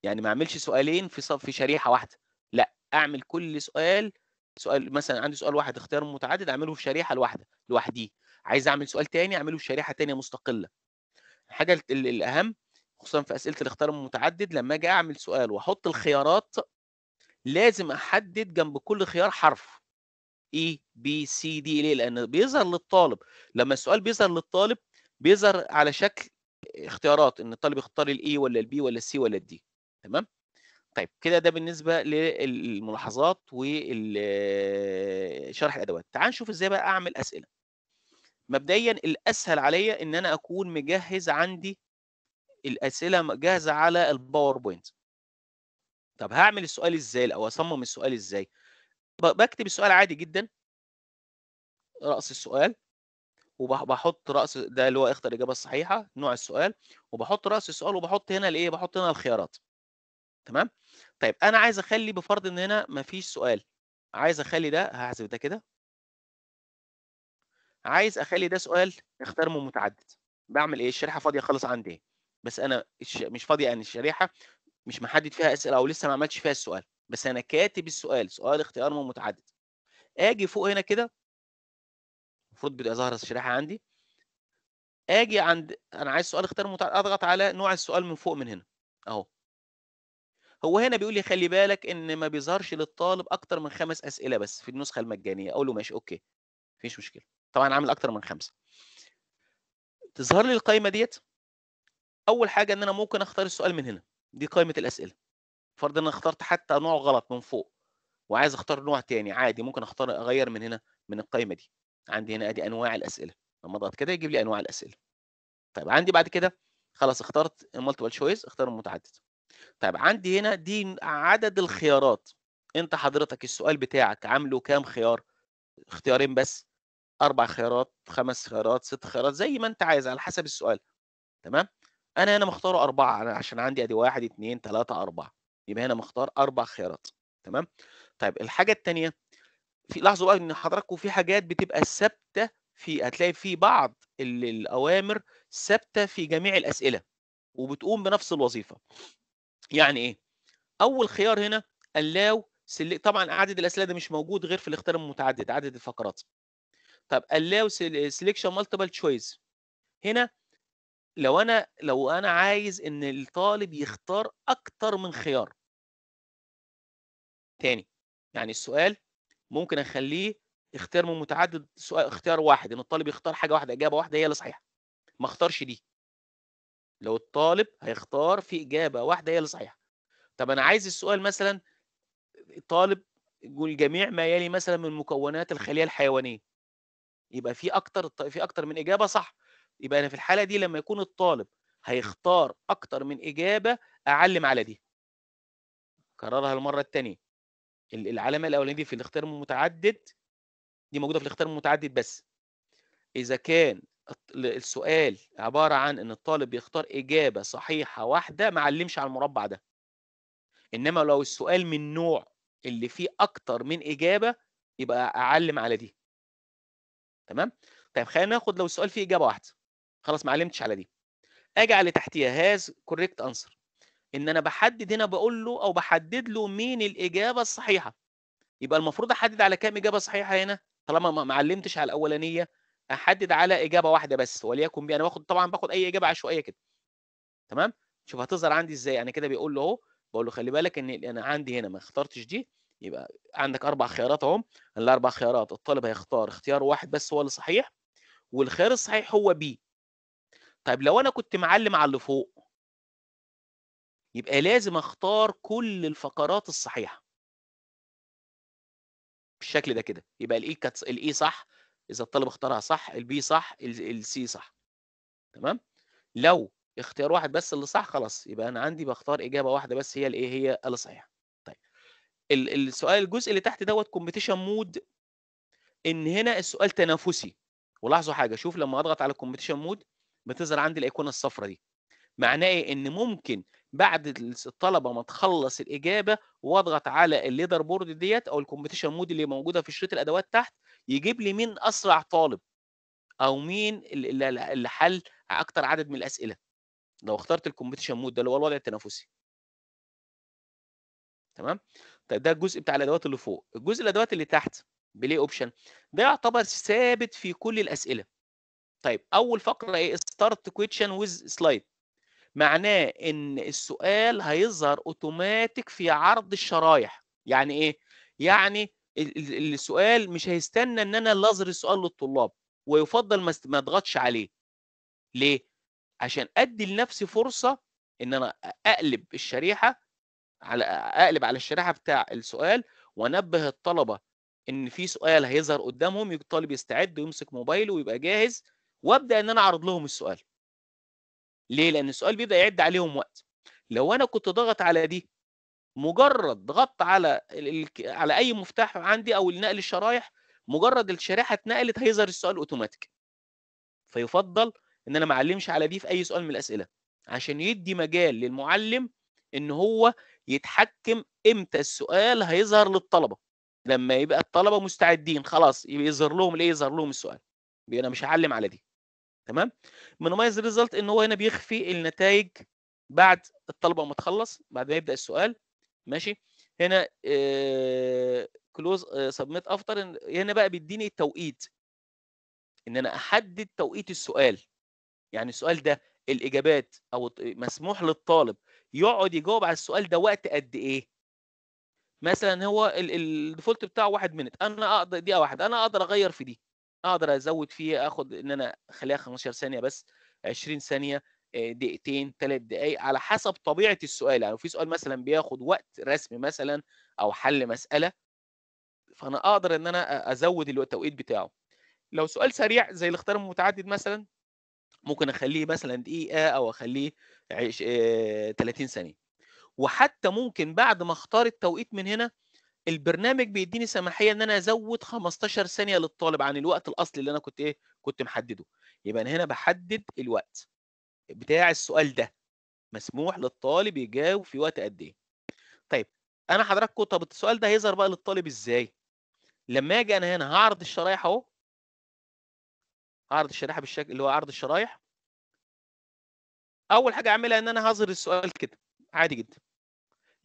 يعني ما اعملش سؤالين في صف في شريحه واحده لا اعمل كل سؤال سؤال مثلا عندي سؤال واحد اختيار متعدد اعمله في شريحه لوحده لوحدي عايز اعمل سؤال تاني اعمله في شريحه تانيه مستقله الحاجه الاهم خصوصا في اسئله الاختيار المتعدد لما اجي اعمل سؤال واحط الخيارات لازم احدد جنب كل خيار حرف اي بي سي دي ليه لان بيظهر للطالب لما السؤال بيظهر للطالب بيظهر على شكل اختيارات ان الطالب يختار الاي ولا البي ولا السي ولا الدي تمام طيب كده ده بالنسبه للملاحظات وشرح الادوات تعال نشوف ازاي بقى اعمل اسئله مبدئيا الاسهل عليا ان انا اكون مجهز عندي الاسئله جاهزه على الباوربوينت طب هعمل السؤال ازاي او اصمم السؤال ازاي بكتب السؤال عادي جدا راس السؤال وبحط راس ده اللي هو اختر الاجابه الصحيحه نوع السؤال وبحط راس السؤال وبحط هنا الايه بحط هنا الخيارات تمام طيب انا عايز اخلي بفرض ان هنا مفيش سؤال عايز اخلي ده هحذف ده كده عايز اخلي ده سؤال اختار من متعدد بعمل ايه الشريحه فاضيه خالص عندي بس انا مش فاضيه يعني الشريحه مش محدد فيها اسئله او لسه ما عملتش فيها السؤال بس انا كاتب السؤال سؤال اختيار من متعدد اجي فوق هنا كده المفروض بتبقى ظاهره الشريحه عندي اجي عند انا عايز سؤال اختيار متعدد اضغط على نوع السؤال من فوق من هنا اهو هو هنا بيقول لي خلي بالك ان ما بيظهرش للطالب اكتر من خمس اسئله بس في النسخه المجانيه اقول له ماشي اوكي مفيش مشكله طبعا عامل اكتر من خمسه تظهر لي القائمه ديت اول حاجه ان انا ممكن اختار السؤال من هنا دي قائمه الاسئله فرض ان انا اخترت حتى نوع غلط من فوق وعايز اختار نوع تاني عادي ممكن اختار اغير من هنا من القائمه دي عندي هنا ادي انواع الاسئله لما اضغط كده يجيب لي انواع الاسئله طيب عندي بعد كده خلاص اخترت المالتيبل تشويس اختار المتعدد طيب عندي هنا دي عدد الخيارات انت حضرتك السؤال بتاعك عامله كام خيار اختيارين بس اربع خيارات خمس خيارات ست خيارات زي ما انت عايز على حسب السؤال تمام انا هنا مختار اربعه انا عشان عندي ادي واحد اثنين ثلاثه اربعه يبقى هنا مختار اربع خيارات تمام طيب الحاجه الثانيه في لاحظوا بقى ان حضراتكم في حاجات بتبقى ثابته في هتلاقي في بعض الاوامر ثابته في جميع الاسئله وبتقوم بنفس الوظيفه يعني ايه اول خيار هنا الاو سلي... طبعا عدد الاسئله ده مش موجود غير في الاختيار المتعدد عدد الفقرات طب الاو selection مالتيبل تشويس هنا لو انا لو انا عايز ان الطالب يختار اكتر من خيار تاني يعني السؤال ممكن اخليه اختيار من متعدد سؤال اختيار واحد ان الطالب يختار حاجه واحده اجابه واحده هي اللي صحيحه ما اختارش دي لو الطالب هيختار في اجابه واحده هي اللي صحيحه طب انا عايز السؤال مثلا الطالب جميع ما يلي مثلا من مكونات الخليه الحيوانيه يبقى في اكتر في اكتر من اجابه صح يبقى انا في الحاله دي لما يكون الطالب هيختار اكتر من اجابه اعلم على دي كررها المره الثانيه العلامه الاولانيه دي في الاختيار المتعدد دي موجوده في الاختيار المتعدد بس اذا كان السؤال عباره عن ان الطالب بيختار اجابه صحيحه واحده ما علمش على المربع ده انما لو السؤال من نوع اللي فيه اكتر من اجابه يبقى اعلم على دي تمام طيب خلينا ناخد لو السؤال فيه اجابه واحده خلاص ما علمتش على دي اجي على اللي تحتيها هاز كوريكت انسر ان انا بحدد هنا بقول له او بحدد له مين الاجابه الصحيحه يبقى المفروض احدد على كام اجابه صحيحه هنا طالما ما علمتش على الاولانيه احدد على اجابه واحده بس وليكن بي انا باخد طبعا باخد اي اجابه عشوائيه كده تمام شوف هتظهر عندي ازاي انا كده بيقول له اهو بقول له خلي بالك ان انا عندي هنا ما اخترتش دي يبقى عندك اربع خيارات اهم الاربع خيارات الطالب هيختار اختيار واحد بس هو اللي صحيح والخيار الصحيح هو بي طيب لو انا كنت معلم على اللي فوق يبقى لازم اختار كل الفقرات الصحيحه بالشكل ده كده يبقى الاي e كانت الاي e صح اذا الطالب اختارها صح البي صح السي صح تمام لو اختيار واحد بس اللي صح خلاص يبقى انا عندي بختار اجابه واحده بس هي الايه هي اللي صحيحه طيب السؤال الجزء اللي تحت دوت كومبيتيشن مود ان هنا السؤال تنافسي ولاحظوا حاجه شوف لما اضغط على كومبيتيشن مود بتظهر عندي الايقونه الصفراء دي معناه ايه ان ممكن بعد الطلبه ما تخلص الاجابه واضغط على الليدر بورد ديت او الكومبيتيشن مود اللي موجوده في شريط الادوات تحت يجيب لي مين اسرع طالب او مين اللي حل اكتر عدد من الاسئله لو اخترت الكومبيتيشن مود ده اللي هو الوضع التنافسي تمام طيب ده الجزء بتاع الادوات اللي فوق الجزء الادوات اللي تحت بلاي اوبشن ده يعتبر ثابت في كل الاسئله طيب اول فقره ايه ستارت كويشن ويز سلايد معناه ان السؤال هيظهر اوتوماتيك في عرض الشرايح يعني ايه يعني السؤال مش هيستنى ان انا اللي اظهر السؤال للطلاب ويفضل ما اضغطش عليه ليه عشان ادي لنفسي فرصه ان انا اقلب الشريحه على اقلب على الشريحه بتاع السؤال وانبه الطلبه ان في سؤال هيظهر قدامهم الطالب يستعد ويمسك موبايله ويبقى جاهز وابدا ان انا اعرض لهم السؤال ليه لان السؤال بيبدا يعد عليهم وقت لو انا كنت ضغط على دي مجرد ضغطت على ال... على اي مفتاح عندي او نقل الشرايح مجرد الشريحه اتنقلت هيظهر السؤال اوتوماتيك فيفضل ان انا ما اعلمش على دي في اي سؤال من الاسئله عشان يدي مجال للمعلم ان هو يتحكم امتى السؤال هيظهر للطلبه لما يبقى الطلبه مستعدين خلاص يظهر لهم الايه يظهر لهم السؤال انا مش هعلم على دي تمام مينمايز ريزلت ان هو هنا بيخفي النتائج بعد الطلبه ما تخلص بعد ما يبدا السؤال ماشي هنا كلوز سبميت افتر هنا بقى بيديني التوقيت ان انا احدد توقيت السؤال يعني السؤال ده الاجابات او مسموح للطالب يقعد يجاوب على السؤال ده وقت قد ايه مثلا هو الديفولت بتاعه واحد منت انا اقدر دقيقه واحد انا اقدر اغير في دي اقدر ازود فيه اخد ان انا اخليها 15 ثانيه بس 20 ثانيه آه، دقيقتين ثلاث دقائق على حسب طبيعه السؤال يعني في سؤال مثلا بياخد وقت رسم مثلا او حل مساله فانا اقدر ان انا ازود التوقيت بتاعه لو سؤال سريع زي الاختيار المتعدد مثلا ممكن اخليه مثلا دقيقه او اخليه 30 آه، ثانيه وحتى ممكن بعد ما اختار التوقيت من هنا البرنامج بيديني سماحيه ان انا ازود 15 ثانيه للطالب عن الوقت الاصلي اللي انا كنت ايه كنت محدده يبقى انا هنا بحدد الوقت بتاع السؤال ده مسموح للطالب يجاوب في وقت قد ايه طيب انا حضراتكم طب السؤال ده هيظهر بقى للطالب ازاي لما اجي انا هنا هعرض الشرايح اهو هعرض الشريحه بالشكل اللي هو عرض الشرايح اول حاجه اعملها ان انا هظهر السؤال كده عادي جدا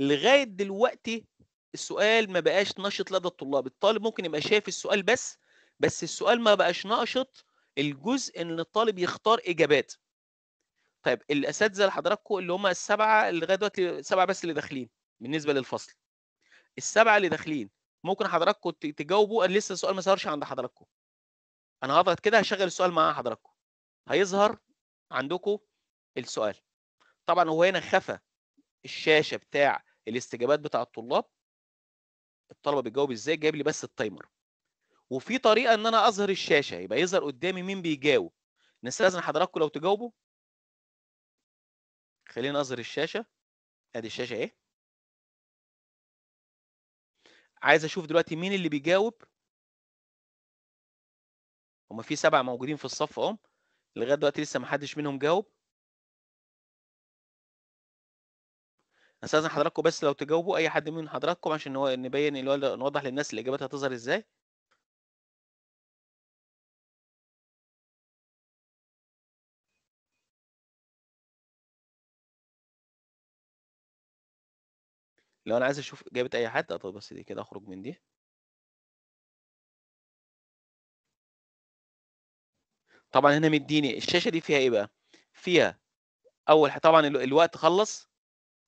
لغايه دلوقتي السؤال ما بقاش نشط لدى الطلاب الطالب ممكن يبقى شايف السؤال بس بس السؤال ما بقاش ناشط الجزء ان الطالب يختار اجابات طيب الاساتذه اللي حضراتكم اللي هم السبعه اللي لغايه دلوقتي سبعه بس اللي داخلين بالنسبه للفصل السبعه اللي داخلين ممكن حضراتكم تجاوبوا لسه السؤال ما ظهرش عند حضراتكم انا هضغط كده هشغل السؤال مع حضراتكم هيظهر عندكم السؤال طبعا هو هنا خفى الشاشه بتاع الاستجابات بتاع الطلاب الطلبه بتجاوب ازاي جايب لي بس التايمر وفي طريقه ان انا اظهر الشاشه يبقى يظهر قدامي مين بيجاوب نستاذن حضراتكم لو تجاوبوا خلينا اظهر الشاشه ادي الشاشه ايه عايز اشوف دلوقتي مين اللي بيجاوب هما في سبعه موجودين في الصف اهم لغايه دلوقتي لسه ما حدش منهم جاوب هستأذن حضراتكم بس لو تجاوبوا أي حد من حضراتكم عشان نبين نوضح للناس الإجابات هتظهر إزاي لو أنا عايز أشوف إجابة أي حد أطلب بس دي كده أخرج من دي طبعا هنا مديني الشاشة دي فيها إيه بقى؟ فيها أول طبعا الوقت خلص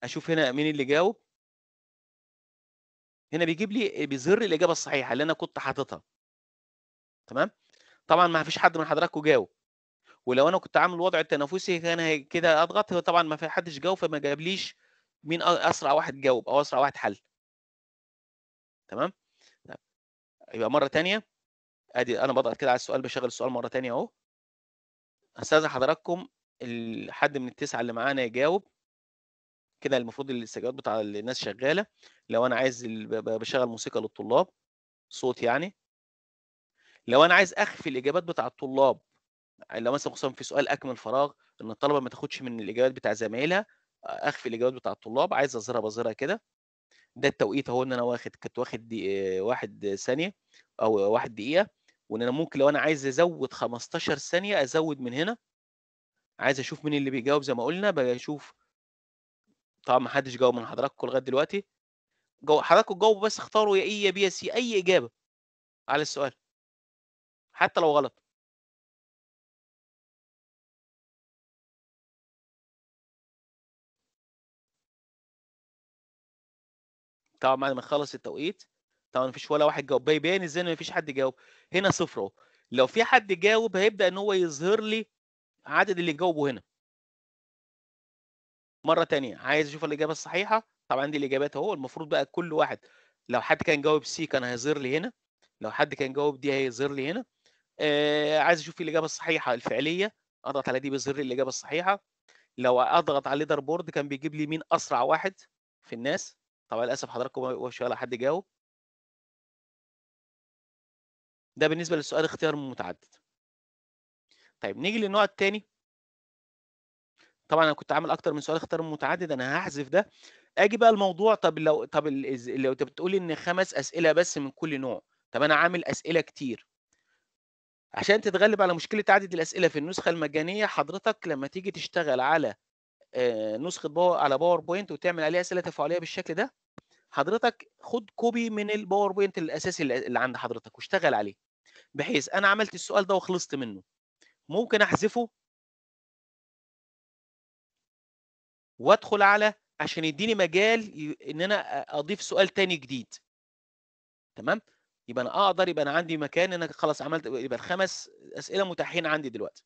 اشوف هنا مين اللي جاوب هنا بيجيب لي بيظهر لي الاجابه الصحيحه اللي انا كنت حاططها تمام طبعا ما فيش حد من حضراتكم جاوب ولو انا كنت عامل الوضع التنافسي كان كده اضغط طبعا ما في حدش جاوب فما جابليش مين اسرع واحد جاوب او اسرع واحد حل تمام طيب. يبقى مره ثانيه ادي انا بضغط كده على السؤال بشغل السؤال مره ثانيه اهو استاذن حضراتكم حد من التسعه اللي معانا يجاوب كده المفروض الاستجابات بتاع الناس شغاله لو انا عايز بشغل موسيقى للطلاب صوت يعني لو انا عايز اخفي الاجابات بتاع الطلاب لو مثلا خصوصا في سؤال اكمل فراغ ان الطلبه ما تاخدش من الاجابات بتاع زمايلها اخفي الاجابات بتاع الطلاب عايز اظهرها بظهرها كده ده التوقيت اهو ان انا واخد كنت واخد دي واحد ثانيه او واحد دقيقه وان انا ممكن لو انا عايز ازود 15 ثانيه ازود من هنا عايز اشوف مين اللي بيجاوب زي ما قلنا بشوف طبعا ما حدش جاوب من حضراتكم لغايه دلوقتي جو حضراتكم جاوبوا بس اختاروا يا اي يا بي يا سي اي اجابه على السؤال حتى لو غلط طبعا بعد ما نخلص التوقيت طبعا مفيش ولا واحد جاوب بيبان ازاي ان مفيش حد جاوب هنا صفر اهو لو في حد جاوب هيبدا ان هو يظهر لي عدد اللي جاوبوا هنا مره تانية عايز اشوف الاجابه الصحيحه طبعا دي الاجابات اهو المفروض بقى كل واحد لو حد كان جاوب سي كان هيظهر لي هنا لو حد كان جاوب دي هيظهر لي هنا آه عايز اشوف الاجابه الصحيحه الفعليه اضغط على دي بيظهر لي الاجابه الصحيحه لو اضغط على الليدر بورد كان بيجيب لي مين اسرع واحد في الناس طبعا للاسف حضراتكم ما بيبقاش ولا حد جاوب ده بالنسبه للسؤال اختيار متعدد طيب نيجي للنوع الثاني طبعا انا كنت عامل اكتر من سؤال اختيار متعدد انا هحذف ده اجي بقى الموضوع طب لو طب لو انت بتقول ان خمس اسئله بس من كل نوع طب انا عامل اسئله كتير عشان تتغلب على مشكله عدد الاسئله في النسخه المجانيه حضرتك لما تيجي تشتغل على نسخه باور على باوربوينت وتعمل عليها اسئله تفاعليه بالشكل ده حضرتك خد كوبي من الباوربوينت الاساسي اللي عند حضرتك واشتغل عليه بحيث انا عملت السؤال ده وخلصت منه ممكن احذفه وادخل على عشان يديني مجال ان انا اضيف سؤال تاني جديد تمام يبقى انا اقدر يبقى انا عندي مكان انا خلاص عملت يبقى الخمس اسئله متاحين عندي دلوقتي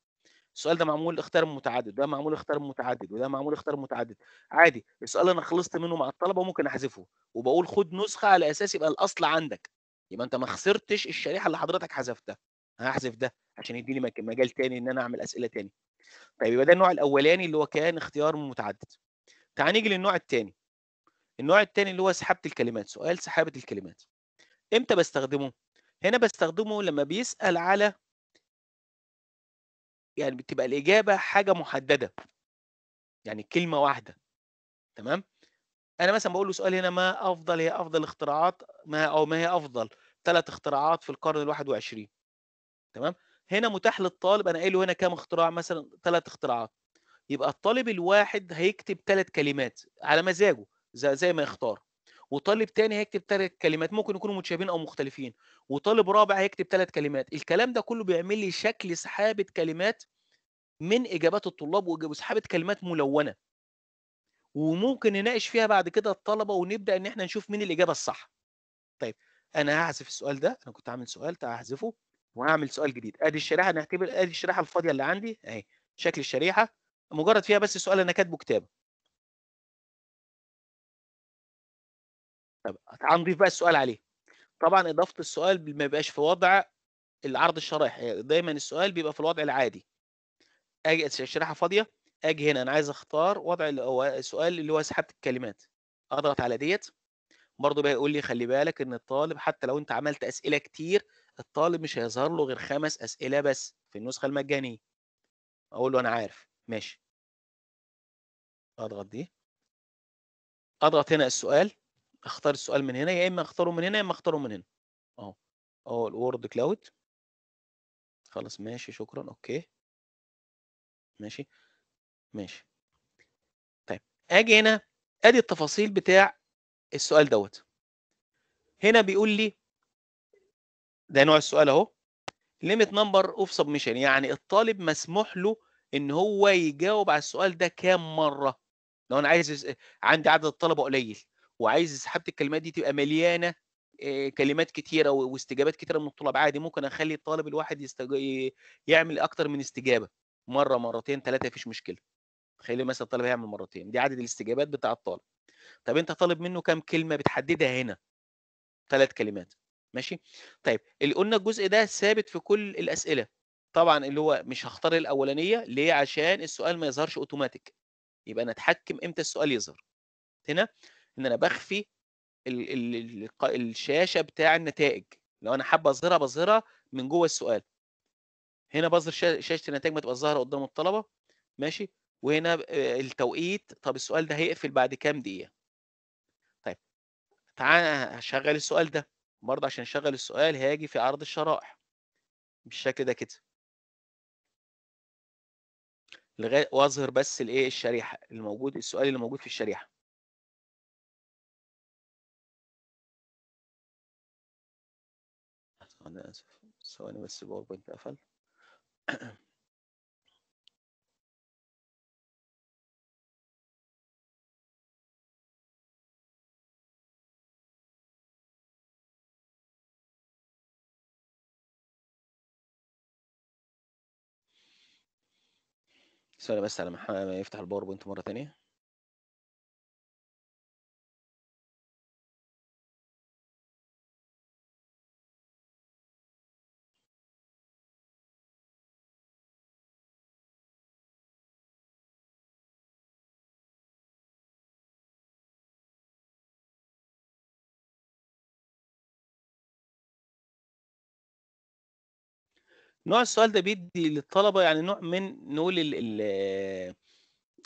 السؤال ده معمول اختار متعدد ده معمول اختار متعدد وده معمول اختار متعدد عادي السؤال انا خلصت منه مع الطلبه وممكن احذفه وبقول خد نسخه على اساس يبقى الاصل عندك يبقى انت ما خسرتش الشريحه اللي حضرتك حذفتها هحذف ده عشان يديني مجال تاني ان انا اعمل اسئله تاني طيب يعني يبقى ده النوع الاولاني اللي هو كان اختيار متعدد تعال نيجي للنوع الثاني النوع الثاني اللي هو سحابه الكلمات سؤال سحابه الكلمات امتى بستخدمه هنا بستخدمه لما بيسال على يعني بتبقى الاجابه حاجه محدده يعني كلمه واحده تمام انا مثلا بقول له سؤال هنا ما افضل هي افضل اختراعات ما او ما هي افضل ثلاث اختراعات في القرن ال 21 تمام هنا متاح للطالب انا قايل له هنا كام اختراع مثلا ثلاث اختراعات يبقى الطالب الواحد هيكتب ثلاث كلمات على مزاجه زي, زي ما يختار وطالب تاني هيكتب ثلاث كلمات ممكن يكونوا متشابهين او مختلفين وطالب رابع هيكتب ثلاث كلمات الكلام ده كله بيعمل لي شكل سحابه كلمات من اجابات الطلاب وسحابه كلمات ملونه وممكن نناقش فيها بعد كده الطلبه ونبدا ان احنا نشوف مين الاجابه الصح طيب انا هحذف السؤال ده انا كنت عامل سؤال تعال احذفه وهعمل سؤال جديد ادي الشريحه نعتبر ادي الشريحه الفاضيه اللي عندي اهي شكل الشريحه مجرد فيها بس سؤال انا كاتبه كتابه طب هنضيف بقى السؤال عليه طبعا اضافه السؤال ما بيبقاش في وضع العرض الشرايح يعني دايما السؤال بيبقى في الوضع العادي اجي الشريحه فاضيه اجي هنا انا عايز اختار وضع اللي هو السؤال اللي هو سحبت الكلمات اضغط على ديت برضه بيقول لي خلي بالك ان الطالب حتى لو انت عملت اسئله كتير الطالب مش هيظهر له غير خمس اسئله بس في النسخه المجانيه اقول له انا عارف ماشي اضغط دي اضغط هنا السؤال اختار السؤال من هنا يا اما اختاره من هنا يا اما اختاره من هنا اهو اهو الوورد كلاود خلاص ماشي شكرا اوكي ماشي ماشي طيب اجي هنا ادي التفاصيل بتاع السؤال دوت هنا بيقول لي ده نوع السؤال اهو ليميت نمبر اوف سبمشن يعني الطالب مسموح له ان هو يجاوب على السؤال ده كام مره لو انا عايز عندي عدد الطلبه قليل وعايز سحابه الكلمات دي تبقى مليانه آه، كلمات كتيره واستجابات كتيره من الطلاب عادي ممكن اخلي الطالب الواحد يستج... يعمل اكتر من استجابه مره مرتين ثلاثه مفيش مشكله خلي مثلا الطالب هيعمل مرتين دي عدد الاستجابات بتاع الطالب طب انت طالب منه كام كلمه بتحددها هنا ثلاث كلمات ماشي طيب اللي قلنا الجزء ده ثابت في كل الاسئله طبعا اللي هو مش هختار الاولانيه ليه عشان السؤال ما يظهرش اوتوماتيك يبقى انا اتحكم امتى السؤال يظهر هنا ان انا بخفي ال ال ال الشاشه بتاع النتائج لو انا حابب اظهرها بظهرها من جوه السؤال هنا بظهر شاشه النتائج ما تبقى ظاهره قدام الطلبه ماشي وهنا التوقيت طب السؤال ده هيقفل بعد كام دقيقه طيب تعالى اشغل السؤال ده برضه عشان اشغل السؤال هاجي في عرض الشرائح بالشكل ده كده لغايه واظهر بس الايه الشريحه اللي موجود السؤال اللي موجود في الشريحه انا اسف ثواني بس باوربوينت قفل *clears throat* ثواني بس على ما يفتح الباوربوينت مرة تانية نوع السؤال ده بيدي للطلبه يعني نوع من نقول الـ الـ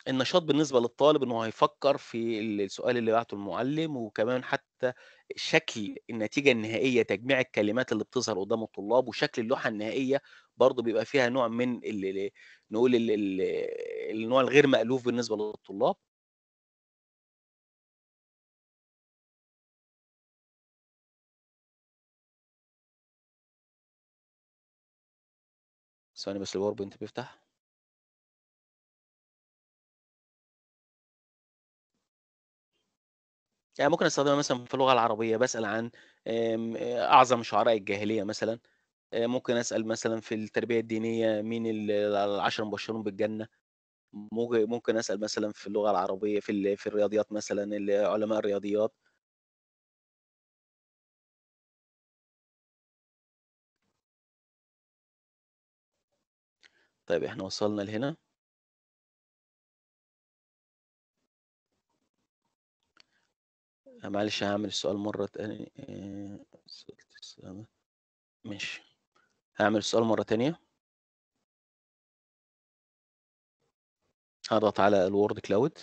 النشاط بالنسبه للطالب ان هو هيفكر في السؤال اللي بعته المعلم وكمان حتى شكل النتيجه النهائيه تجميع الكلمات اللي بتظهر قدام الطلاب وشكل اللوحه النهائيه برضه بيبقى فيها نوع من ال نقول ال النوع الغير مالوف بالنسبه للطلاب ثواني بس بوينت بيفتح يعني ممكن استخدمها مثلا في اللغه العربيه بسال عن اعظم شعراء الجاهليه مثلا آه، ممكن اسال مثلا في التربيه الدينيه مين العشر المبشرون بالجنه ممكن اسال مثلا في اللغه العربيه في في الرياضيات مثلا علماء الرياضيات طيب احنا وصلنا لهنا معلش هعمل السؤال مرة تانية ماشي هعمل السؤال مرة تانية هضغط على الوورد كلاود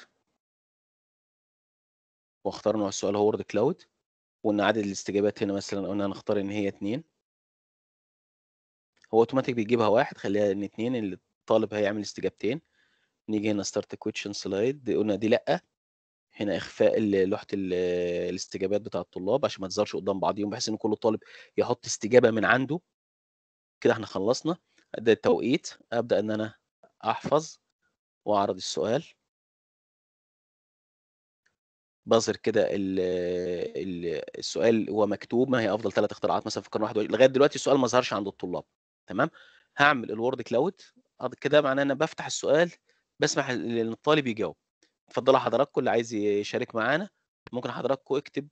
واختار نوع السؤال هو وورد كلاود وان عدد الاستجابات هنا مثلا قلنا هنختار ان هي اتنين هو اوتوماتيك بيجيبها واحد خليها ان اتنين اللي الطالب هيعمل استجابتين نيجي هنا ستارت كويشن سلايد قلنا دي لا هنا اخفاء لوحه الاستجابات بتاع الطلاب عشان ما تظهرش قدام بعضيهم بحيث ان كل طالب يحط استجابه من عنده كده احنا خلصنا ده التوقيت ابدا ان انا احفظ واعرض السؤال بظهر كده السؤال هو مكتوب ما هي افضل ثلاث اختراعات مثلا في القرن 21 لغايه دلوقتي السؤال ما ظهرش عند الطلاب تمام هعمل الوورد كلاود كده معناه انا بفتح السؤال بسمح للطالب يجاوب اتفضلوا حضراتكم اللي عايز يشارك معانا ممكن حضراتكم اكتب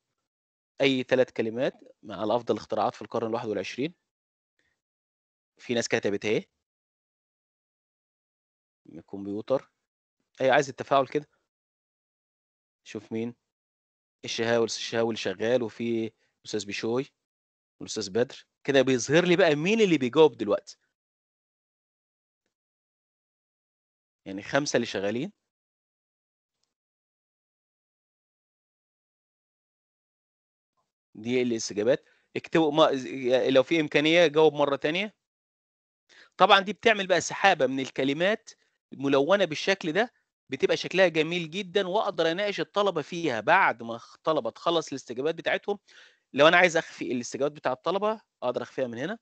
اي ثلاث كلمات على افضل الاختراعات في القرن الواحد والعشرين في ناس كتبت ايه الكمبيوتر اي عايز التفاعل كده شوف مين الشهاول الشهاول شغال وفي استاذ بشوي والاستاذ بدر كده بيظهر لي بقى مين اللي بيجاوب دلوقتي يعني خمسه اللي شغالين دي الاستجابات اكتبوا ما لو في امكانيه جاوب مره تانية طبعا دي بتعمل بقى سحابه من الكلمات ملونه بالشكل ده بتبقى شكلها جميل جدا واقدر اناقش الطلبه فيها بعد ما الطلبه تخلص الاستجابات بتاعتهم لو انا عايز اخفي الاستجابات بتاع الطلبه اقدر اخفيها من هنا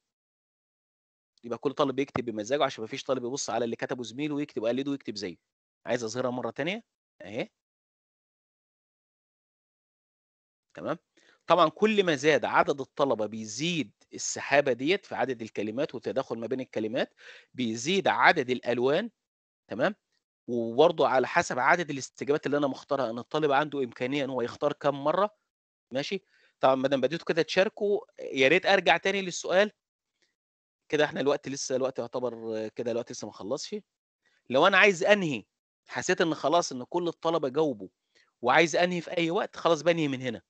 يبقى كل طالب يكتب بمزاجه عشان ما فيش طالب يبص على اللي كتبه زميله ويكتب قلده ويكتب زيه عايز اظهرها مره ثانيه اهي تمام طبعا كل ما زاد عدد الطلبه بيزيد السحابه ديت في عدد الكلمات والتداخل ما بين الكلمات بيزيد عدد الالوان تمام وبرضه على حسب عدد الاستجابات اللي انا مختارها ان الطالب عنده امكانيه ان هو يختار كم مره ماشي طبعا ما دام بديتوا كده تشاركوا يا ريت ارجع تاني للسؤال كده احنا الوقت لسه الوقت يعتبر كده الوقت لسه ما خلصش لو انا عايز انهي حسيت ان خلاص ان كل الطلبه جاوبوا وعايز انهي في اي وقت خلاص بنهي من هنا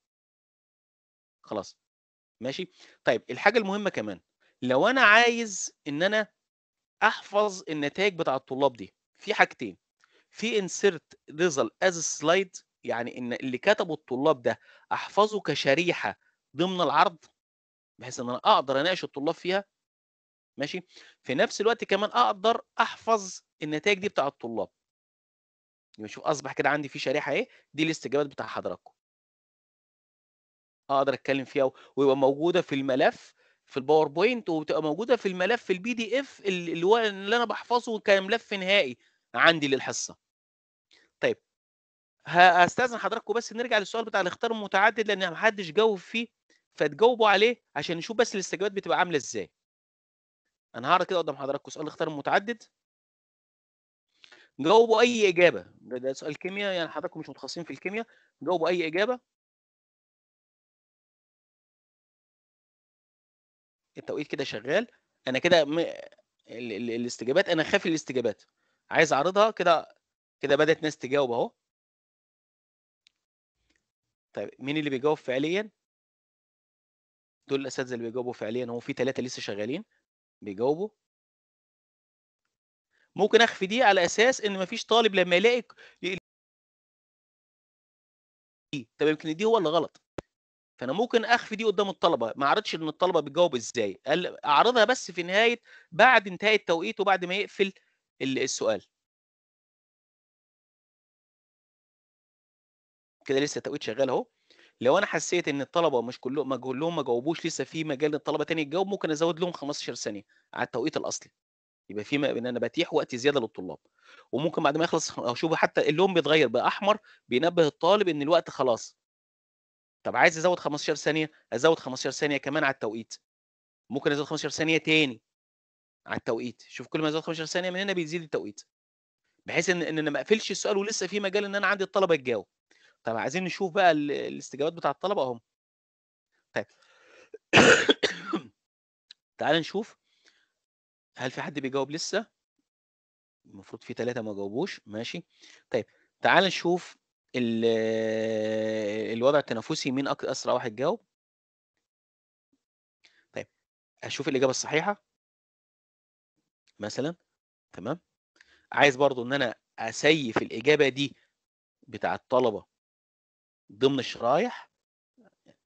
خلاص ماشي طيب الحاجه المهمه كمان لو انا عايز ان انا احفظ النتائج بتاع الطلاب دي في حاجتين في insert result as slide يعني ان اللي كتبه الطلاب ده احفظه كشريحه ضمن العرض بحيث ان انا اقدر اناقش الطلاب فيها ماشي في نفس الوقت كمان اقدر احفظ النتائج دي بتاع الطلاب يعني شوف اصبح كده عندي في شريحه ايه دي الاستجابات بتاع حضراتكم اقدر اتكلم فيها ويبقى موجوده في الملف في الباوربوينت وبتبقى موجوده في الملف البي دي اف اللي هو اللي انا بحفظه كملف نهائي عندي للحصه طيب هاستاذن حضراتكم بس نرجع للسؤال بتاع الاختيار المتعدد لان ما حدش جاوب فيه فتجاوبوا عليه عشان نشوف بس الاستجابات بتبقى عامله ازاي انا هعرض كده قدام حضراتكم سؤال الاختيار المتعدد جاوبوا اي اجابه ده, ده سؤال كيمياء يعني حضراتكم مش متخصصين في الكيمياء جاوبوا اي اجابه التوقيت كده شغال انا كده م... ال... ال... الاستجابات انا خافي الاستجابات عايز اعرضها كده كده بدات ناس تجاوب اهو طيب مين اللي بيجاوب فعليا دول الاساتذه اللي بيجاوبوا فعليا هو في ثلاثه لسه شغالين بيجاوبوا ممكن اخفي دي على اساس ان مفيش طالب لما يلاقي طب يمكن دي هو اللي غلط فانا ممكن اخفي دي قدام الطلبه ما اعرضش ان الطلبه بتجاوب ازاي اعرضها بس في نهايه بعد انتهاء التوقيت وبعد ما يقفل السؤال كده لسه التوقيت شغال اهو لو انا حسيت ان الطلبه مش كلهم كلهم ما جاوبوش لسه في مجال الطلبه تاني يجاوب ممكن ازود لهم 15 ثانيه على التوقيت الاصلي يبقى في ان انا بتيح وقت زياده للطلاب وممكن بعد ما يخلص اشوف حتى اللون بيتغير بقى احمر بينبه الطالب ان الوقت خلاص طب عايز ازود 15 ثانيه ازود 15 ثانيه كمان على التوقيت ممكن ازود 15 ثانيه تاني على التوقيت شوف كل ما ازود 15 ثانيه من هنا بيزيد التوقيت بحيث ان ان انا ما اقفلش السؤال ولسه في مجال ان انا عندي الطلبه يتجاوب طب عايزين نشوف بقى الاستجابات بتاع الطلبه اهم طيب *coughs* تعال نشوف هل في حد بيجاوب لسه المفروض في ثلاثة ما جاوبوش ماشي طيب تعال نشوف الوضع التنافسي مين اسرع واحد جاوب طيب هشوف الاجابه الصحيحه مثلا تمام عايز برضو ان انا اسيف الاجابه دي بتاع الطلبه ضمن الشرايح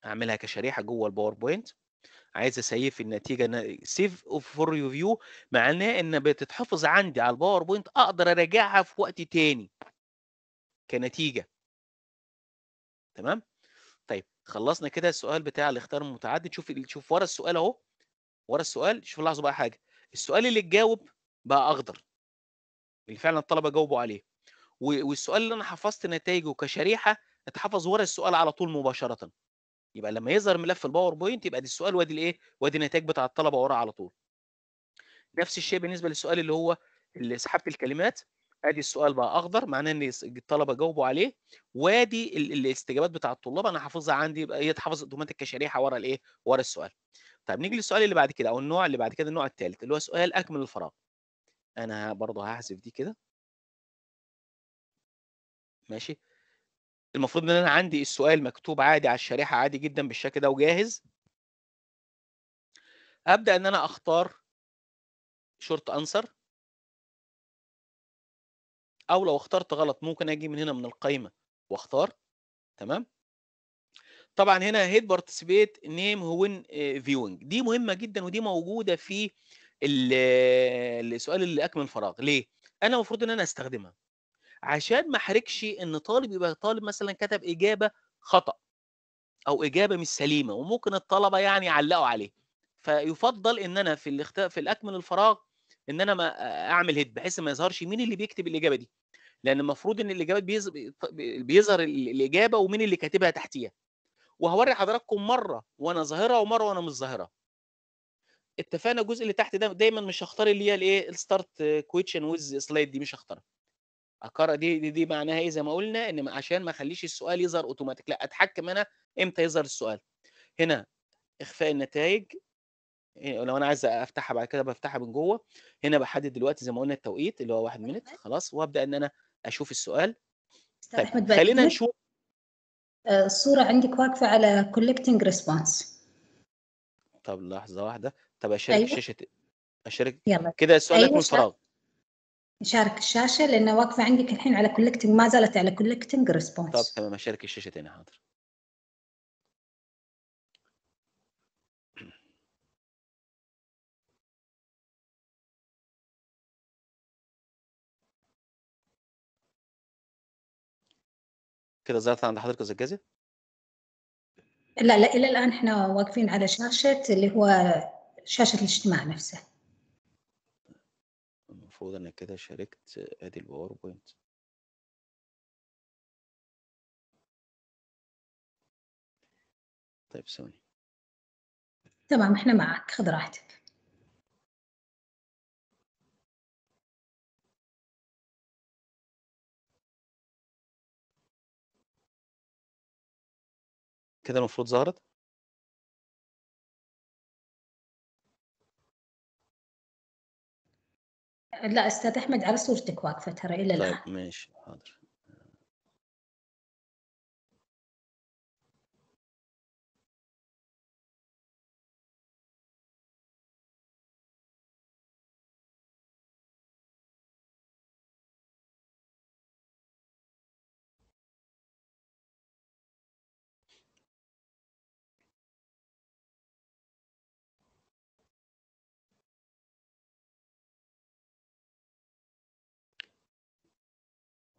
اعملها كشريحه جوه الباوربوينت عايز اسيف النتيجه سيف فور ريفيو معناه ان بتتحفظ عندي على الباوربوينت اقدر اراجعها في وقت تاني كنتيجه تمام طيب خلصنا كده السؤال بتاع الاختيار المتعدد شوف شوف ورا السؤال اهو ورا السؤال شوف لاحظوا بقى حاجه السؤال اللي اتجاوب بقى اخضر اللي فعلا الطلبه جاوبوا عليه والسؤال اللي انا حفظت نتائجه كشريحه اتحفظ ورا السؤال على طول مباشره يبقى لما يظهر ملف الباوربوينت يبقى دي السؤال وادي الايه وادي النتائج بتاع الطلبه ورا على طول نفس الشيء بالنسبه للسؤال اللي هو اللي سحبت الكلمات ادي السؤال بقى اخضر معناه ان الطلبه جاوبوا عليه وادي الاستجابات بتاع الطلاب انا حافظها عندي يبقى هي اتحفظت اوتوماتيك كشريحه ورا الايه ورا السؤال طيب نيجي للسؤال اللي بعد كده او النوع اللي بعد كده النوع الثالث اللي هو سؤال اكمل الفراغ انا برضه هحذف دي كده ماشي المفروض ان انا عندي السؤال مكتوب عادي على الشريحه عادي جدا بالشكل ده وجاهز ابدا ان انا اختار شورت انسر او لو اخترت غلط ممكن اجي من هنا من القائمه واختار تمام طبعا هنا هيد بارتيسيبيت نيم هو فيوينج آه، دي مهمه جدا ودي موجوده في آه، السؤال اللي اكمل فراغ ليه انا المفروض ان انا استخدمها عشان ما احرجش ان طالب يبقى طالب مثلا كتب اجابه خطا او اجابه مش سليمه وممكن الطلبه يعني يعلقوا عليه فيفضل ان انا في الاخت... في الاكمل الفراغ ان انا ما اعمل هيد بحيث ما يظهرش مين اللي بيكتب الاجابه دي لان المفروض ان الاجابات بيز... بيظهر الاجابه ومين اللي كاتبها تحتيها وهوري حضراتكم مره وانا ظاهره ومره وانا مش ظاهره اتفقنا الجزء اللي تحت ده دايما مش هختار اللي هي الايه الستارت كويتشن ويز سلايد دي مش هختارها اقرأ دي, دي دي معناها ايه زي ما قلنا ان عشان ما اخليش السؤال يظهر اوتوماتيك لا اتحكم انا امتى يظهر السؤال هنا اخفاء النتائج إيه، لو انا عايز افتحها بعد كده بفتحها من جوه هنا بحدد دلوقتي زي ما قلنا التوقيت اللي هو واحد مينت خلاص وابدا ان انا اشوف السؤال طيب خلينا نشوف آه، الصورة عندك واقفة على كولكتنج ريسبونس طب لحظة واحدة طب أشارك أيوة. شاشة أشارك كده السؤال أيوة. فراغ نشارك الشاشه لان واقفه عندك الحين على كولكتنج ما زالت على كولكتنج ريسبونس طب تمام اشارك الشاشه تاني حاضر كده ظهرت عند حضرتك الزجاجه لا لا الى الان احنا واقفين على شاشه اللي هو شاشه الاجتماع نفسه المفروض انا كده شاركت ادي الباوربوينت طيب ثواني تمام احنا معك خذ راحتك كده المفروض ظهرت لا استاذ احمد على صورتك واقفه ترى الى طيب، الان طيب ماشي حاضر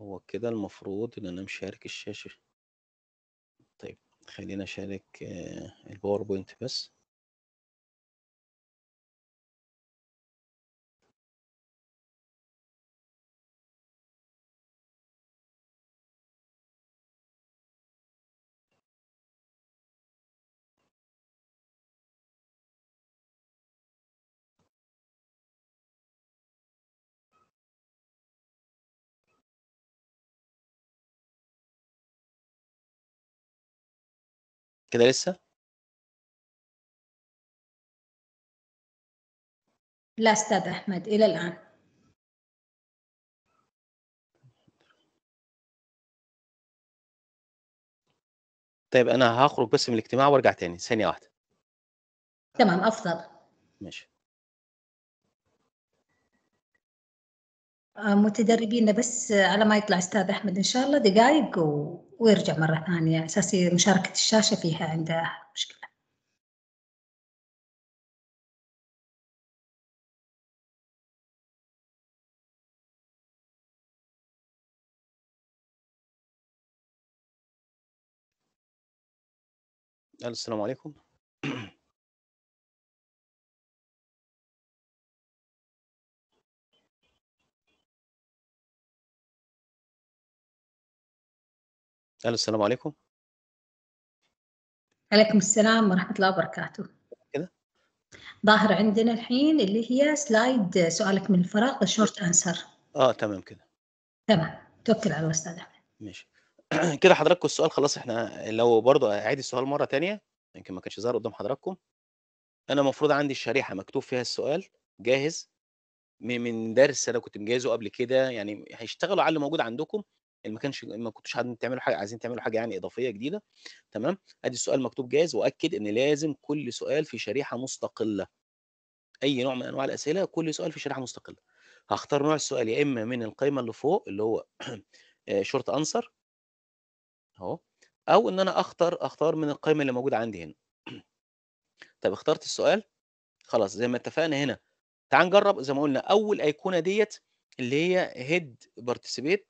هو كده المفروض ان انا مشارك الشاشة طيب خلينا اشارك آه، الباوربوينت بس كده لسه لا استاذ احمد الى الان طيب انا هخرج بس من الاجتماع وارجع تاني ثانيه واحده تمام افضل ماشي آه، متدربين بس على ما يطلع استاذ احمد ان شاء الله دقائق و... ويرجع مرة ثانية أساس مشاركة الشاشة فيها عنده مشكلة السلام عليكم الو السلام عليكم عليكم السلام ورحمة الله وبركاته كده ظاهر عندنا الحين اللي هي سلايد سؤالك من الفراغ الشورت انسر اه تمام كده تمام توكل على الله استاذ احمد ماشي *clears throat* كده حضراتكم السؤال خلاص احنا لو برضو اعيد السؤال مرة تانية يمكن ما كانش ظاهر قدام حضراتكم انا المفروض عندي الشريحة مكتوب فيها السؤال جاهز من درس انا كنت مجهزه قبل كده يعني هيشتغلوا على اللي موجود عندكم ما كانش ما كنتوش عايزين تعملوا حاجه عايزين تعملوا حاجه يعني اضافيه جديده تمام ادي السؤال مكتوب جاهز واكد ان لازم كل سؤال في شريحه مستقله اي نوع من انواع الاسئله كل سؤال في شريحه مستقله هختار نوع السؤال يا اما من القائمه اللي فوق اللي هو شورت *clears throat* انسر آه، اهو او ان انا اختار اختار من القائمه اللي موجوده عندي هنا *clears throat* طب اخترت السؤال خلاص زي ما اتفقنا هنا تعال نجرب زي ما قلنا اول ايقونه ديت اللي هي هيد بارتيسيبيت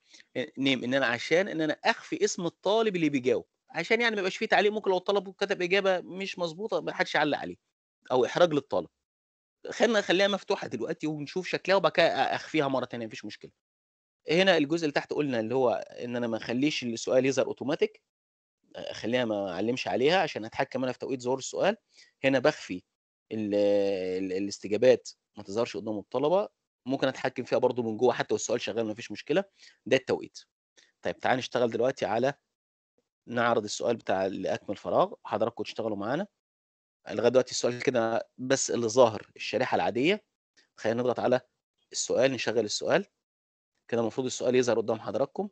نيم ان انا عشان ان انا اخفي اسم الطالب اللي بيجاوب عشان يعني ما يبقاش فيه تعليق ممكن لو الطالب كتب اجابه مش مظبوطه ما حدش يعلق عليه او احراج للطالب خلينا نخليها مفتوحه دلوقتي ونشوف شكلها وبعد كده اخفيها مره ثانيه مفيش مشكله هنا الجزء اللي تحت قلنا اللي هو ان انا ما اخليش السؤال يظهر اوتوماتيك اخليها آه، ما اعلمش عليها عشان اتحكم انا في توقيت ظهور السؤال هنا بخفي الاستجابات ما تظهرش قدام الطلبه ممكن اتحكم فيها برضو من جوه حتى والسؤال شغال مفيش مشكله ده التوقيت طيب تعال نشتغل دلوقتي على نعرض السؤال بتاع لاكمل فراغ حضراتكم تشتغلوا معانا لغايه دلوقتي السؤال كده بس اللي ظاهر الشريحه العاديه خلينا نضغط على السؤال نشغل السؤال كده المفروض السؤال يظهر قدام حضراتكم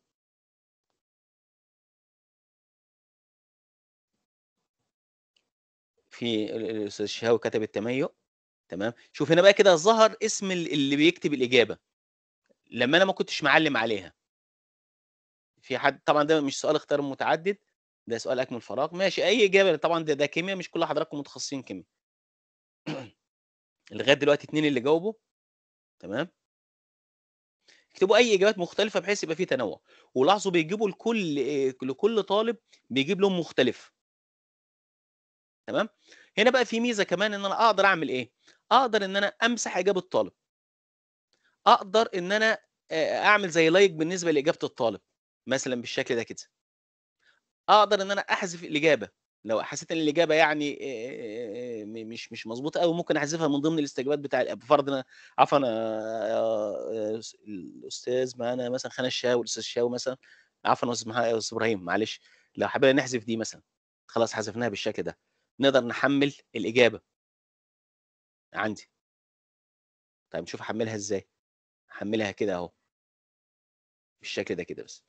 في الاستاذ الشهاوي كتب التميؤ تمام شوف هنا بقى كده ظهر اسم اللي بيكتب الاجابه لما انا ما كنتش معلم عليها في حد طبعا ده مش سؤال اختيار متعدد ده سؤال اكمل فراغ ماشي اي اجابه طبعا ده ده كيمياء مش كل حضراتكم متخصصين كيمياء *clears throat* لغايه دلوقتي اتنين اللي جاوبوا تمام اكتبوا اي اجابات مختلفه بحيث يبقى في تنوع ولاحظوا بيجيبوا لكل آه، لكل طالب بيجيب لهم مختلف تمام هنا بقى في ميزه كمان ان انا اقدر اعمل ايه اقدر ان انا امسح اجابه الطالب اقدر ان انا اعمل زي لايك بالنسبه لاجابه الطالب مثلا بالشكل ده كده اقدر ان انا احذف الاجابه لو حسيت ان الاجابه يعني مش مش مظبوطه قوي ممكن احذفها من ضمن الاستجابات بتاع انا عفوا الاستاذ معانا مثلا خان الشاوي والاستاذ شاوي مثلا عفوا استاذ ابراهيم معلش لو حبينا نحذف دي مثلا خلاص حذفناها بالشكل ده نقدر نحمل الاجابه عندي طيب نشوف احملها ازاي احملها كده اهو بالشكل ده كده بس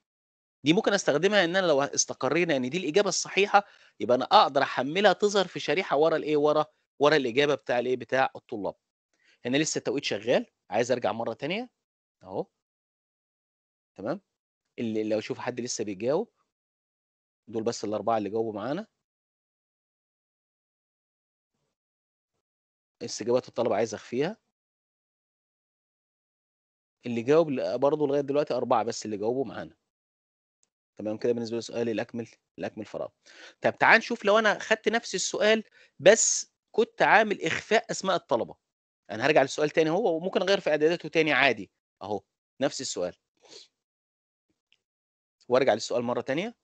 دي ممكن استخدمها ان انا لو استقرينا ان دي الاجابه الصحيحه يبقى انا اقدر احملها تظهر في شريحه ورا الايه ورا ورا الاجابه بتاع الايه بتاع الطلاب هنا لسه التوقيت شغال عايز ارجع مره ثانيه اهو تمام اللي لو اشوف حد لسه بيجاوب دول بس الاربعه اللي جاوبوا معانا استجابات الطلبه عايز اخفيها اللي جاوب برضه لغايه دلوقتي اربعه بس اللي جاوبوا معانا تمام كده بالنسبه للسؤال الاكمل الاكمل فراغ طب تعال نشوف لو انا خدت نفس السؤال بس كنت عامل اخفاء اسماء الطلبه انا هرجع للسؤال تاني هو وممكن اغير في اعداداته تاني عادي اهو نفس السؤال وارجع للسؤال مره تانيه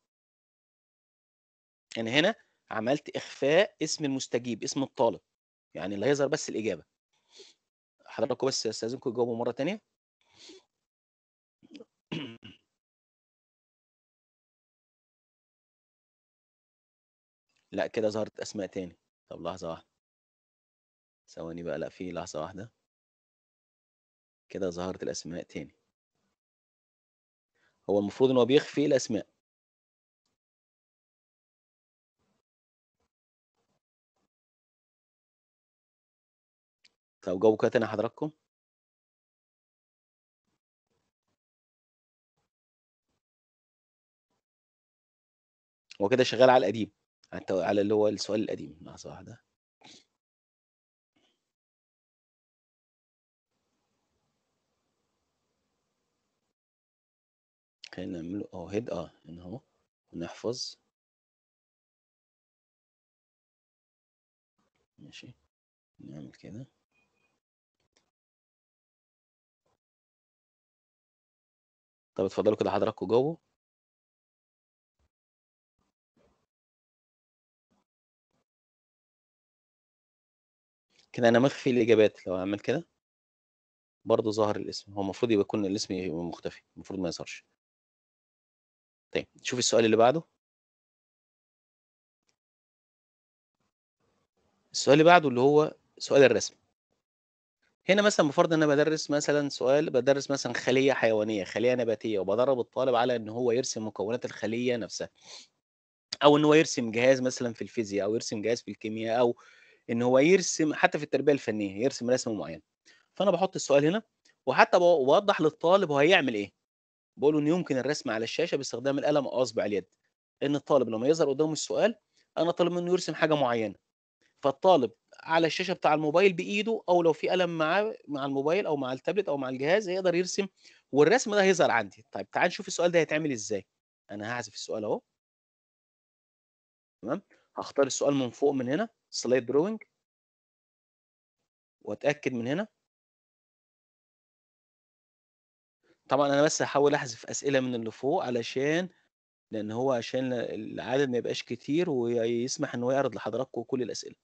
انا هنا عملت اخفاء اسم المستجيب اسم الطالب يعني اللي هيظهر بس الاجابه حضراتكم بس استاذنكم تجاوبوا مره ثانيه لا كده ظهرت اسماء تاني طب لحظه واحده ثواني بقى لا في لحظه واحده كده ظهرت الاسماء تاني هو المفروض ان هو بيخفي الاسماء طب جاوبوا كده تاني حضراتكم هو كده شغال على القديم على اللي هو السؤال القديم لحظه واحده خلينا نعمله اه هيد اه هنا اهو ونحفظ ماشي نعمل كده طب اتفضلوا كده حضراتكم جوه كده انا مخفي الاجابات لو اعمل كده برضه ظهر الاسم هو المفروض يكون الاسم مختفي المفروض ما يظهرش طيب شوف السؤال اللي بعده السؤال اللي بعده اللي هو سؤال الرسم هنا مثلا بفرض ان انا بدرس مثلا سؤال بدرس مثلا خليه حيوانيه خليه نباتيه وبدرب الطالب على ان هو يرسم مكونات الخليه نفسها او ان هو يرسم جهاز مثلا في الفيزياء او يرسم جهاز في الكيمياء او ان هو يرسم حتى في التربيه الفنيه يرسم رسمه معين فانا بحط السؤال هنا وحتى بوضح للطالب هو هيعمل ايه بقول له ان يمكن الرسم على الشاشه باستخدام القلم او اصبع اليد ان الطالب لما يظهر قدامه السؤال انا طالب منه يرسم حاجه معينه فالطالب على الشاشه بتاع الموبايل بايده او لو في قلم معاه مع الموبايل او مع التابلت او مع الجهاز هيقدر يرسم والرسم ده هيظهر عندي طيب تعال نشوف السؤال ده هيتعمل ازاي انا هعزف السؤال اهو تمام هختار السؤال من فوق من هنا سلايد دروينج واتاكد من هنا طبعا انا بس هحاول احذف اسئله من اللي فوق علشان لان هو عشان العدد ما يبقاش كتير ويسمح ان هو يعرض لحضراتكم كل الاسئله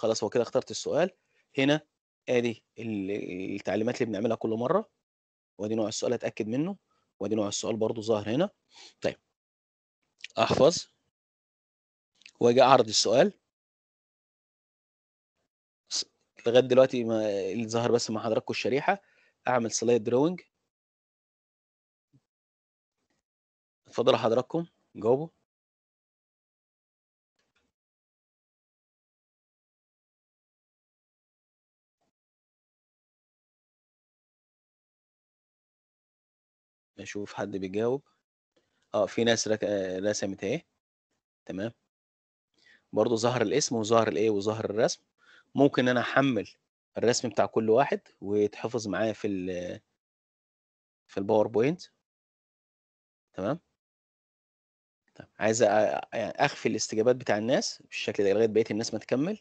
خلاص هو كده اخترت السؤال هنا ادي التعليمات اللي بنعملها كل مره وادي نوع السؤال اتاكد منه وادي نوع السؤال برضو ظاهر هنا طيب احفظ واجي اعرض السؤال لغايه دلوقتي ما اللي ظهر بس مع حضراتكم الشريحه اعمل سلايد دروينج اتفضلوا حضراتكم جاوبوا اشوف حد بيجاوب اه في ناس رك... آه، رسمت اهي تمام برضو ظهر الاسم وظهر الايه وظهر الرسم ممكن انا احمل الرسم بتاع كل واحد ويتحفظ معايا في ال في الباوربوينت تمام طيب عايز يعني اخفي الاستجابات بتاع الناس بالشكل ده لغايه بقيه الناس ما تكمل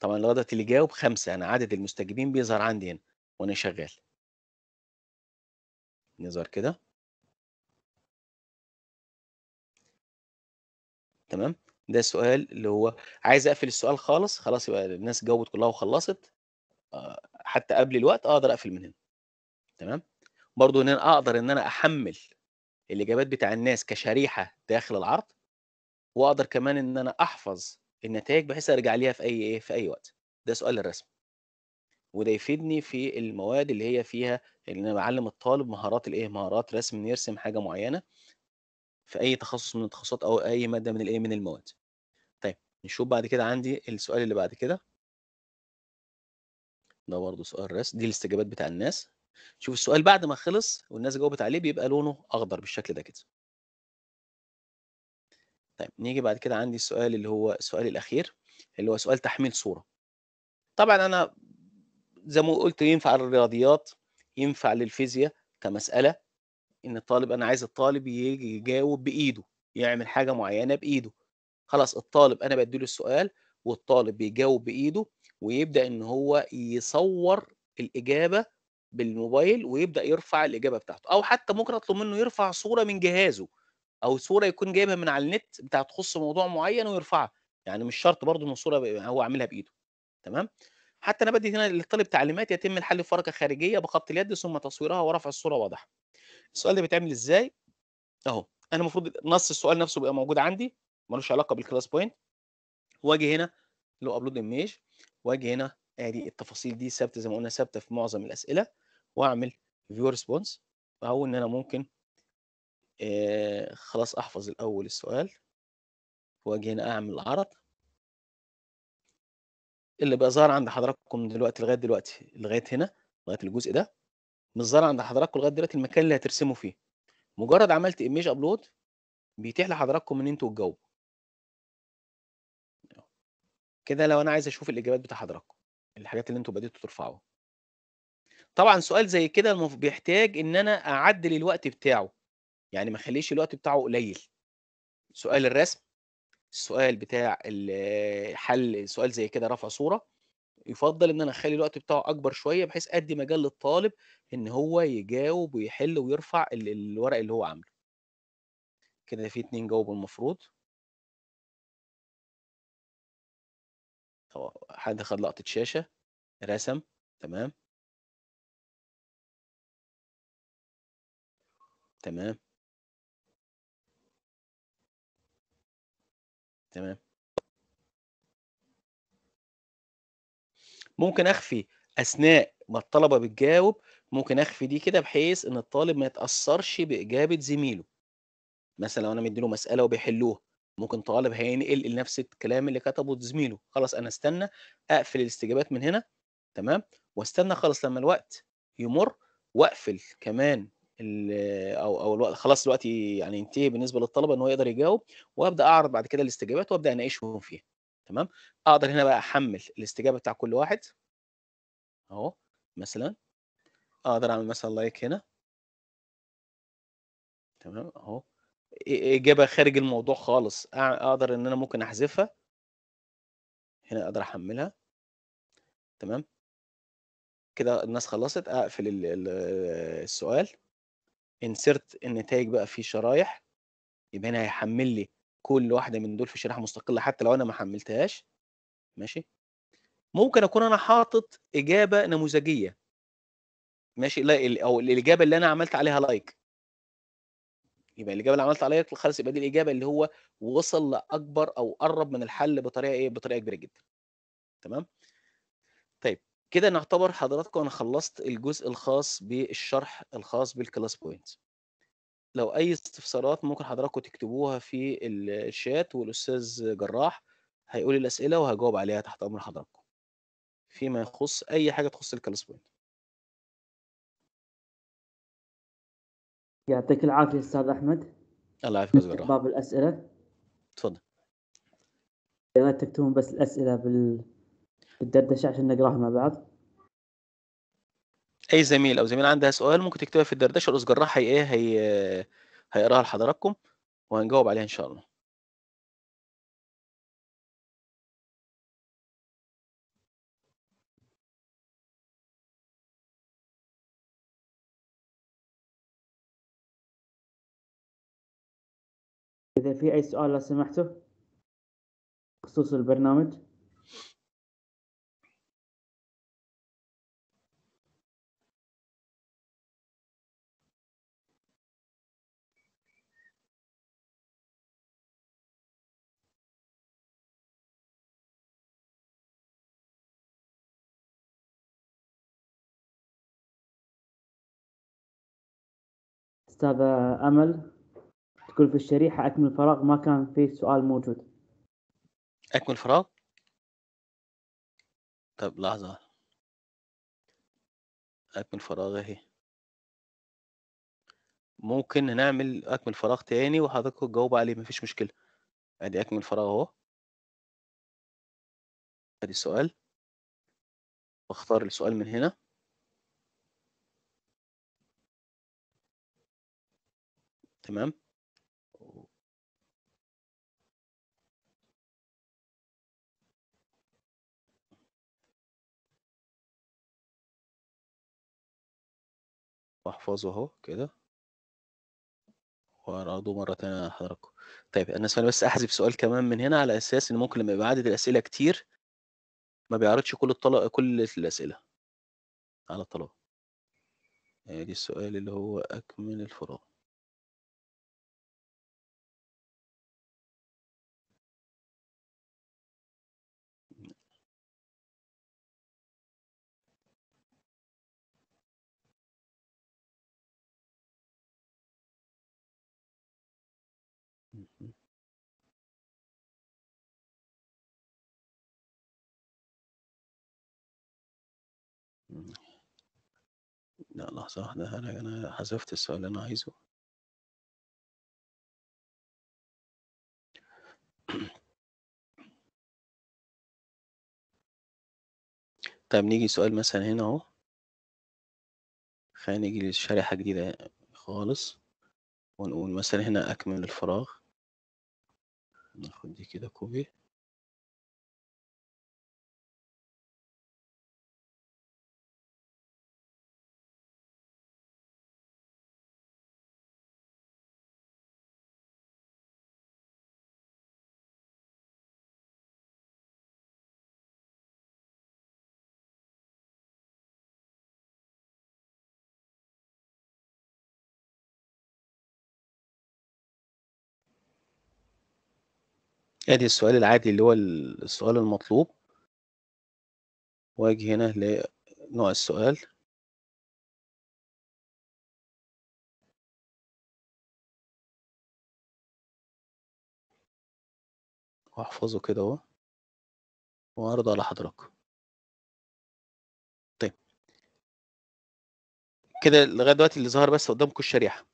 طبعا لغايه اللي جاوب خمسه انا عدد المستجيبين بيظهر عندي هنا وانا شغال نظهر كده تمام ده السؤال اللي هو عايز اقفل السؤال خالص خلاص يبقى الناس جاوبت كلها وخلصت آه، حتى قبل الوقت اقدر اقفل من هنا تمام برضو هنا اقدر ان انا احمل الاجابات بتاع الناس كشريحه داخل العرض واقدر كمان ان انا احفظ النتائج بحيث ارجع ليها في اي ايه في اي وقت ده سؤال الرسم وده يفيدني في المواد اللي هي فيها ان انا بعلم الطالب مهارات الايه مهارات رسم إن يرسم حاجه معينه في اي تخصص من التخصصات او اي ماده من الايه من المواد طيب نشوف بعد كده عندي السؤال اللي بعد كده ده برضه سؤال رسم دي الاستجابات بتاع الناس شوف السؤال بعد ما خلص والناس جاوبت عليه بيبقى لونه اخضر بالشكل ده كده طيب نيجي بعد كده عندي السؤال اللي هو السؤال الاخير اللي هو سؤال تحميل صوره طبعا انا زي ما قلت ينفع الرياضيات ينفع للفيزياء كمساله ان الطالب انا عايز الطالب يجي يجاوب بايده يعمل حاجه معينه بايده خلاص الطالب انا بديله السؤال والطالب بيجاوب بايده ويبدا ان هو يصور الاجابه بالموبايل ويبدا يرفع الاجابه بتاعته او حتى ممكن اطلب منه يرفع صوره من جهازه او صوره يكون جايبها من على النت بتاعه تخص موضوع معين ويرفعها يعني مش شرط برضه ان الصوره هو عاملها بايده تمام حتى انا بدي هنا للطالب تعليمات يتم الحل في ورقه خارجيه بخط اليد ثم تصويرها ورفع الصوره واضحه السؤال ده بيتعمل ازاي اهو انا المفروض نص السؤال نفسه بيبقى موجود عندي ملوش علاقه بالكلاس بوينت واجي هنا لو ابلود ايميج واجي هنا ادي التفاصيل دي ثابته زي ما قلنا ثابته في معظم الاسئله واعمل فيو ريسبونس او ان انا ممكن آه خلاص احفظ الاول السؤال واجي هنا اعمل عرض اللي بقى ظاهر عند حضراتكم دلوقتي لغايه دلوقتي لغايه هنا لغايه الجزء ده مش ظاهر عند حضراتكم لغايه دلوقتي المكان اللي هترسموا فيه مجرد عملت ايميج ابلود بيتيح لحضراتكم ان انتوا تجاوبوا كده لو انا عايز اشوف الاجابات بتاع حضراتكم الحاجات اللي انتوا بديتوا ترفعوها طبعا سؤال زي كده بيحتاج ان انا اعدل الوقت بتاعه يعني ما اخليش الوقت بتاعه قليل سؤال الرسم السؤال بتاع حل سؤال زي كده رفع صوره يفضل ان انا اخلي الوقت بتاعه اكبر شويه بحيث ادي مجال للطالب ان هو يجاوب ويحل ويرفع الورق اللي هو عامله كده في اتنين جاوبوا المفروض حد خد لقطه شاشه رسم تمام تمام تمام ممكن اخفي اثناء ما الطلبه بتجاوب ممكن اخفي دي كده بحيث ان الطالب ما يتاثرش باجابه زميله مثلا لو انا مديله مساله وبيحلوها ممكن طالب هينقل لنفس الكلام اللي كتبه زميله خلاص انا استنى اقفل الاستجابات من هنا تمام واستنى خلاص لما الوقت يمر واقفل كمان او او الوقت خلاص الوقت يعني ينتهي بالنسبه للطلبه ان هو يقدر يجاوب وابدا اعرض بعد كده الاستجابات وابدا اناقشهم فيها تمام اقدر هنا بقى احمل الاستجابه بتاع كل واحد اهو مثلا اقدر اعمل مثلا لايك هنا تمام اهو اجابه خارج الموضوع خالص اقدر ان انا ممكن احذفها هنا اقدر احملها تمام كده الناس خلصت اقفل السؤال انسرت النتائج بقى في شرايح يبقى هنا هيحمل لي كل واحده من دول في شريحه مستقله حتى لو انا ما حملتهاش ماشي ممكن اكون انا حاطط اجابه نموذجيه ماشي لا او الاجابه اللي انا عملت عليها لايك يبقى الاجابه اللي عملت عليها خلاص يبقى دي الاجابه اللي هو وصل لاكبر او قرب من الحل بطريقه ايه بطريقه كبيره جدا تمام طيب كده نعتبر حضراتكم انا خلصت الجزء الخاص بالشرح الخاص بالكلاس بوينت لو اي استفسارات ممكن حضراتكم تكتبوها في الشات والاستاذ جراح هيقول الاسئله وهجاوب عليها تحت امر حضراتكم فيما يخص اي حاجه تخص الكلاس بوينت يعطيك العافيه استاذ احمد الله يعافيك استاذ جراح باب الاسئله تفضل يا ريت تكتبون بس الاسئله بال الدردشه عشان نقراها مع بعض اي زميل او زميل عندها سؤال ممكن تكتبها في الدردشه الاستاذ جراح هي ايه هي هيقراها لحضراتكم وهنجاوب عليها ان شاء الله إذا في أي سؤال لو سمحتوا بخصوص البرنامج استاذ امل تقول في الشريحه اكمل فراغ ما كان في سؤال موجود اكمل فراغ طب لحظه اكمل فراغ اهي ممكن نعمل اكمل فراغ تاني وحضرتك تجاوب عليه مفيش مشكله ادي اكمل فراغ اهو ادي السؤال واختار السؤال من هنا تمام واحفظه اهو كده وأعرضه مرة تانية على حضراتكم طيب أنا اسمعني بس أحذف سؤال كمان من هنا على أساس إن ممكن لما يبقى عدد الأسئلة كتير ما بيعرضش كل الطلاق كل الأسئلة على الطلبة آه، يعني دي السؤال اللي هو أكمل الفراغ لا لحظة واحدة هل أنا حذفت السؤال اللي أنا عايزه *clears throat* طيب نيجي سؤال مثلا هنا أهو خلينا نيجي لشريحة جديدة خالص ونقول مثلا هنا أكمل الفراغ ناخد دي كده كوبي ادي السؤال العادي اللي هو السؤال المطلوب واجي هنا لنوع السؤال واحفظه كده اهو وارضى على حضراتكم طيب كده لغايه دلوقتي اللي ظهر بس قدامكم الشريحه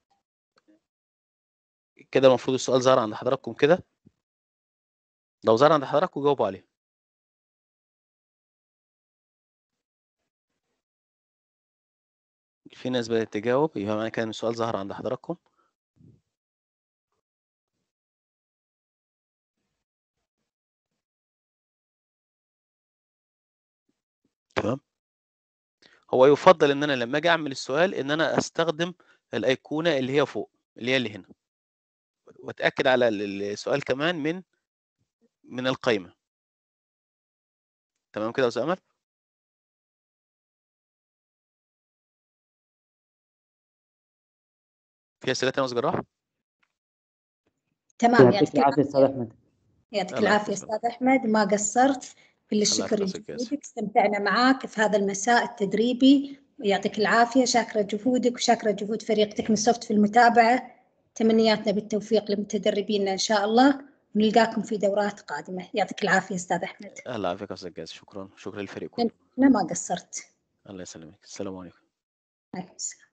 كده المفروض السؤال ظهر عند حضراتكم كده لو ظهر عند حضراتكم جاوبوا عليه في ناس بدأت تجاوب يبقى معنى كده السؤال ظهر عند حضراتكم تمام هو يفضل ان انا لما اجي اعمل السؤال ان انا استخدم الايقونه اللي هي فوق اللي هي اللي هنا واتاكد على السؤال كمان من من القايمه تمام كده يا استاذ امل في اسئله تانية جراح تمام يعطيك العافيه استاذ احمد يعطيك العافيه استاذ احمد ما قصرت كل الشكر لجهودك استمتعنا معاك في هذا المساء التدريبي ويعطيك العافيه شاكره جهودك وشاكره جهود فريق تكنسوفت في المتابعه تمنياتنا بالتوفيق لمتدربينا ان شاء الله نلقاكم في دورات قادمة يعطيك العافية أستاذ أحمد الله يعافيك أستاذ جاز شكرا شكرا لفريقكم أنا ما قصرت الله يسلمك السلام عليكم عليكم السلام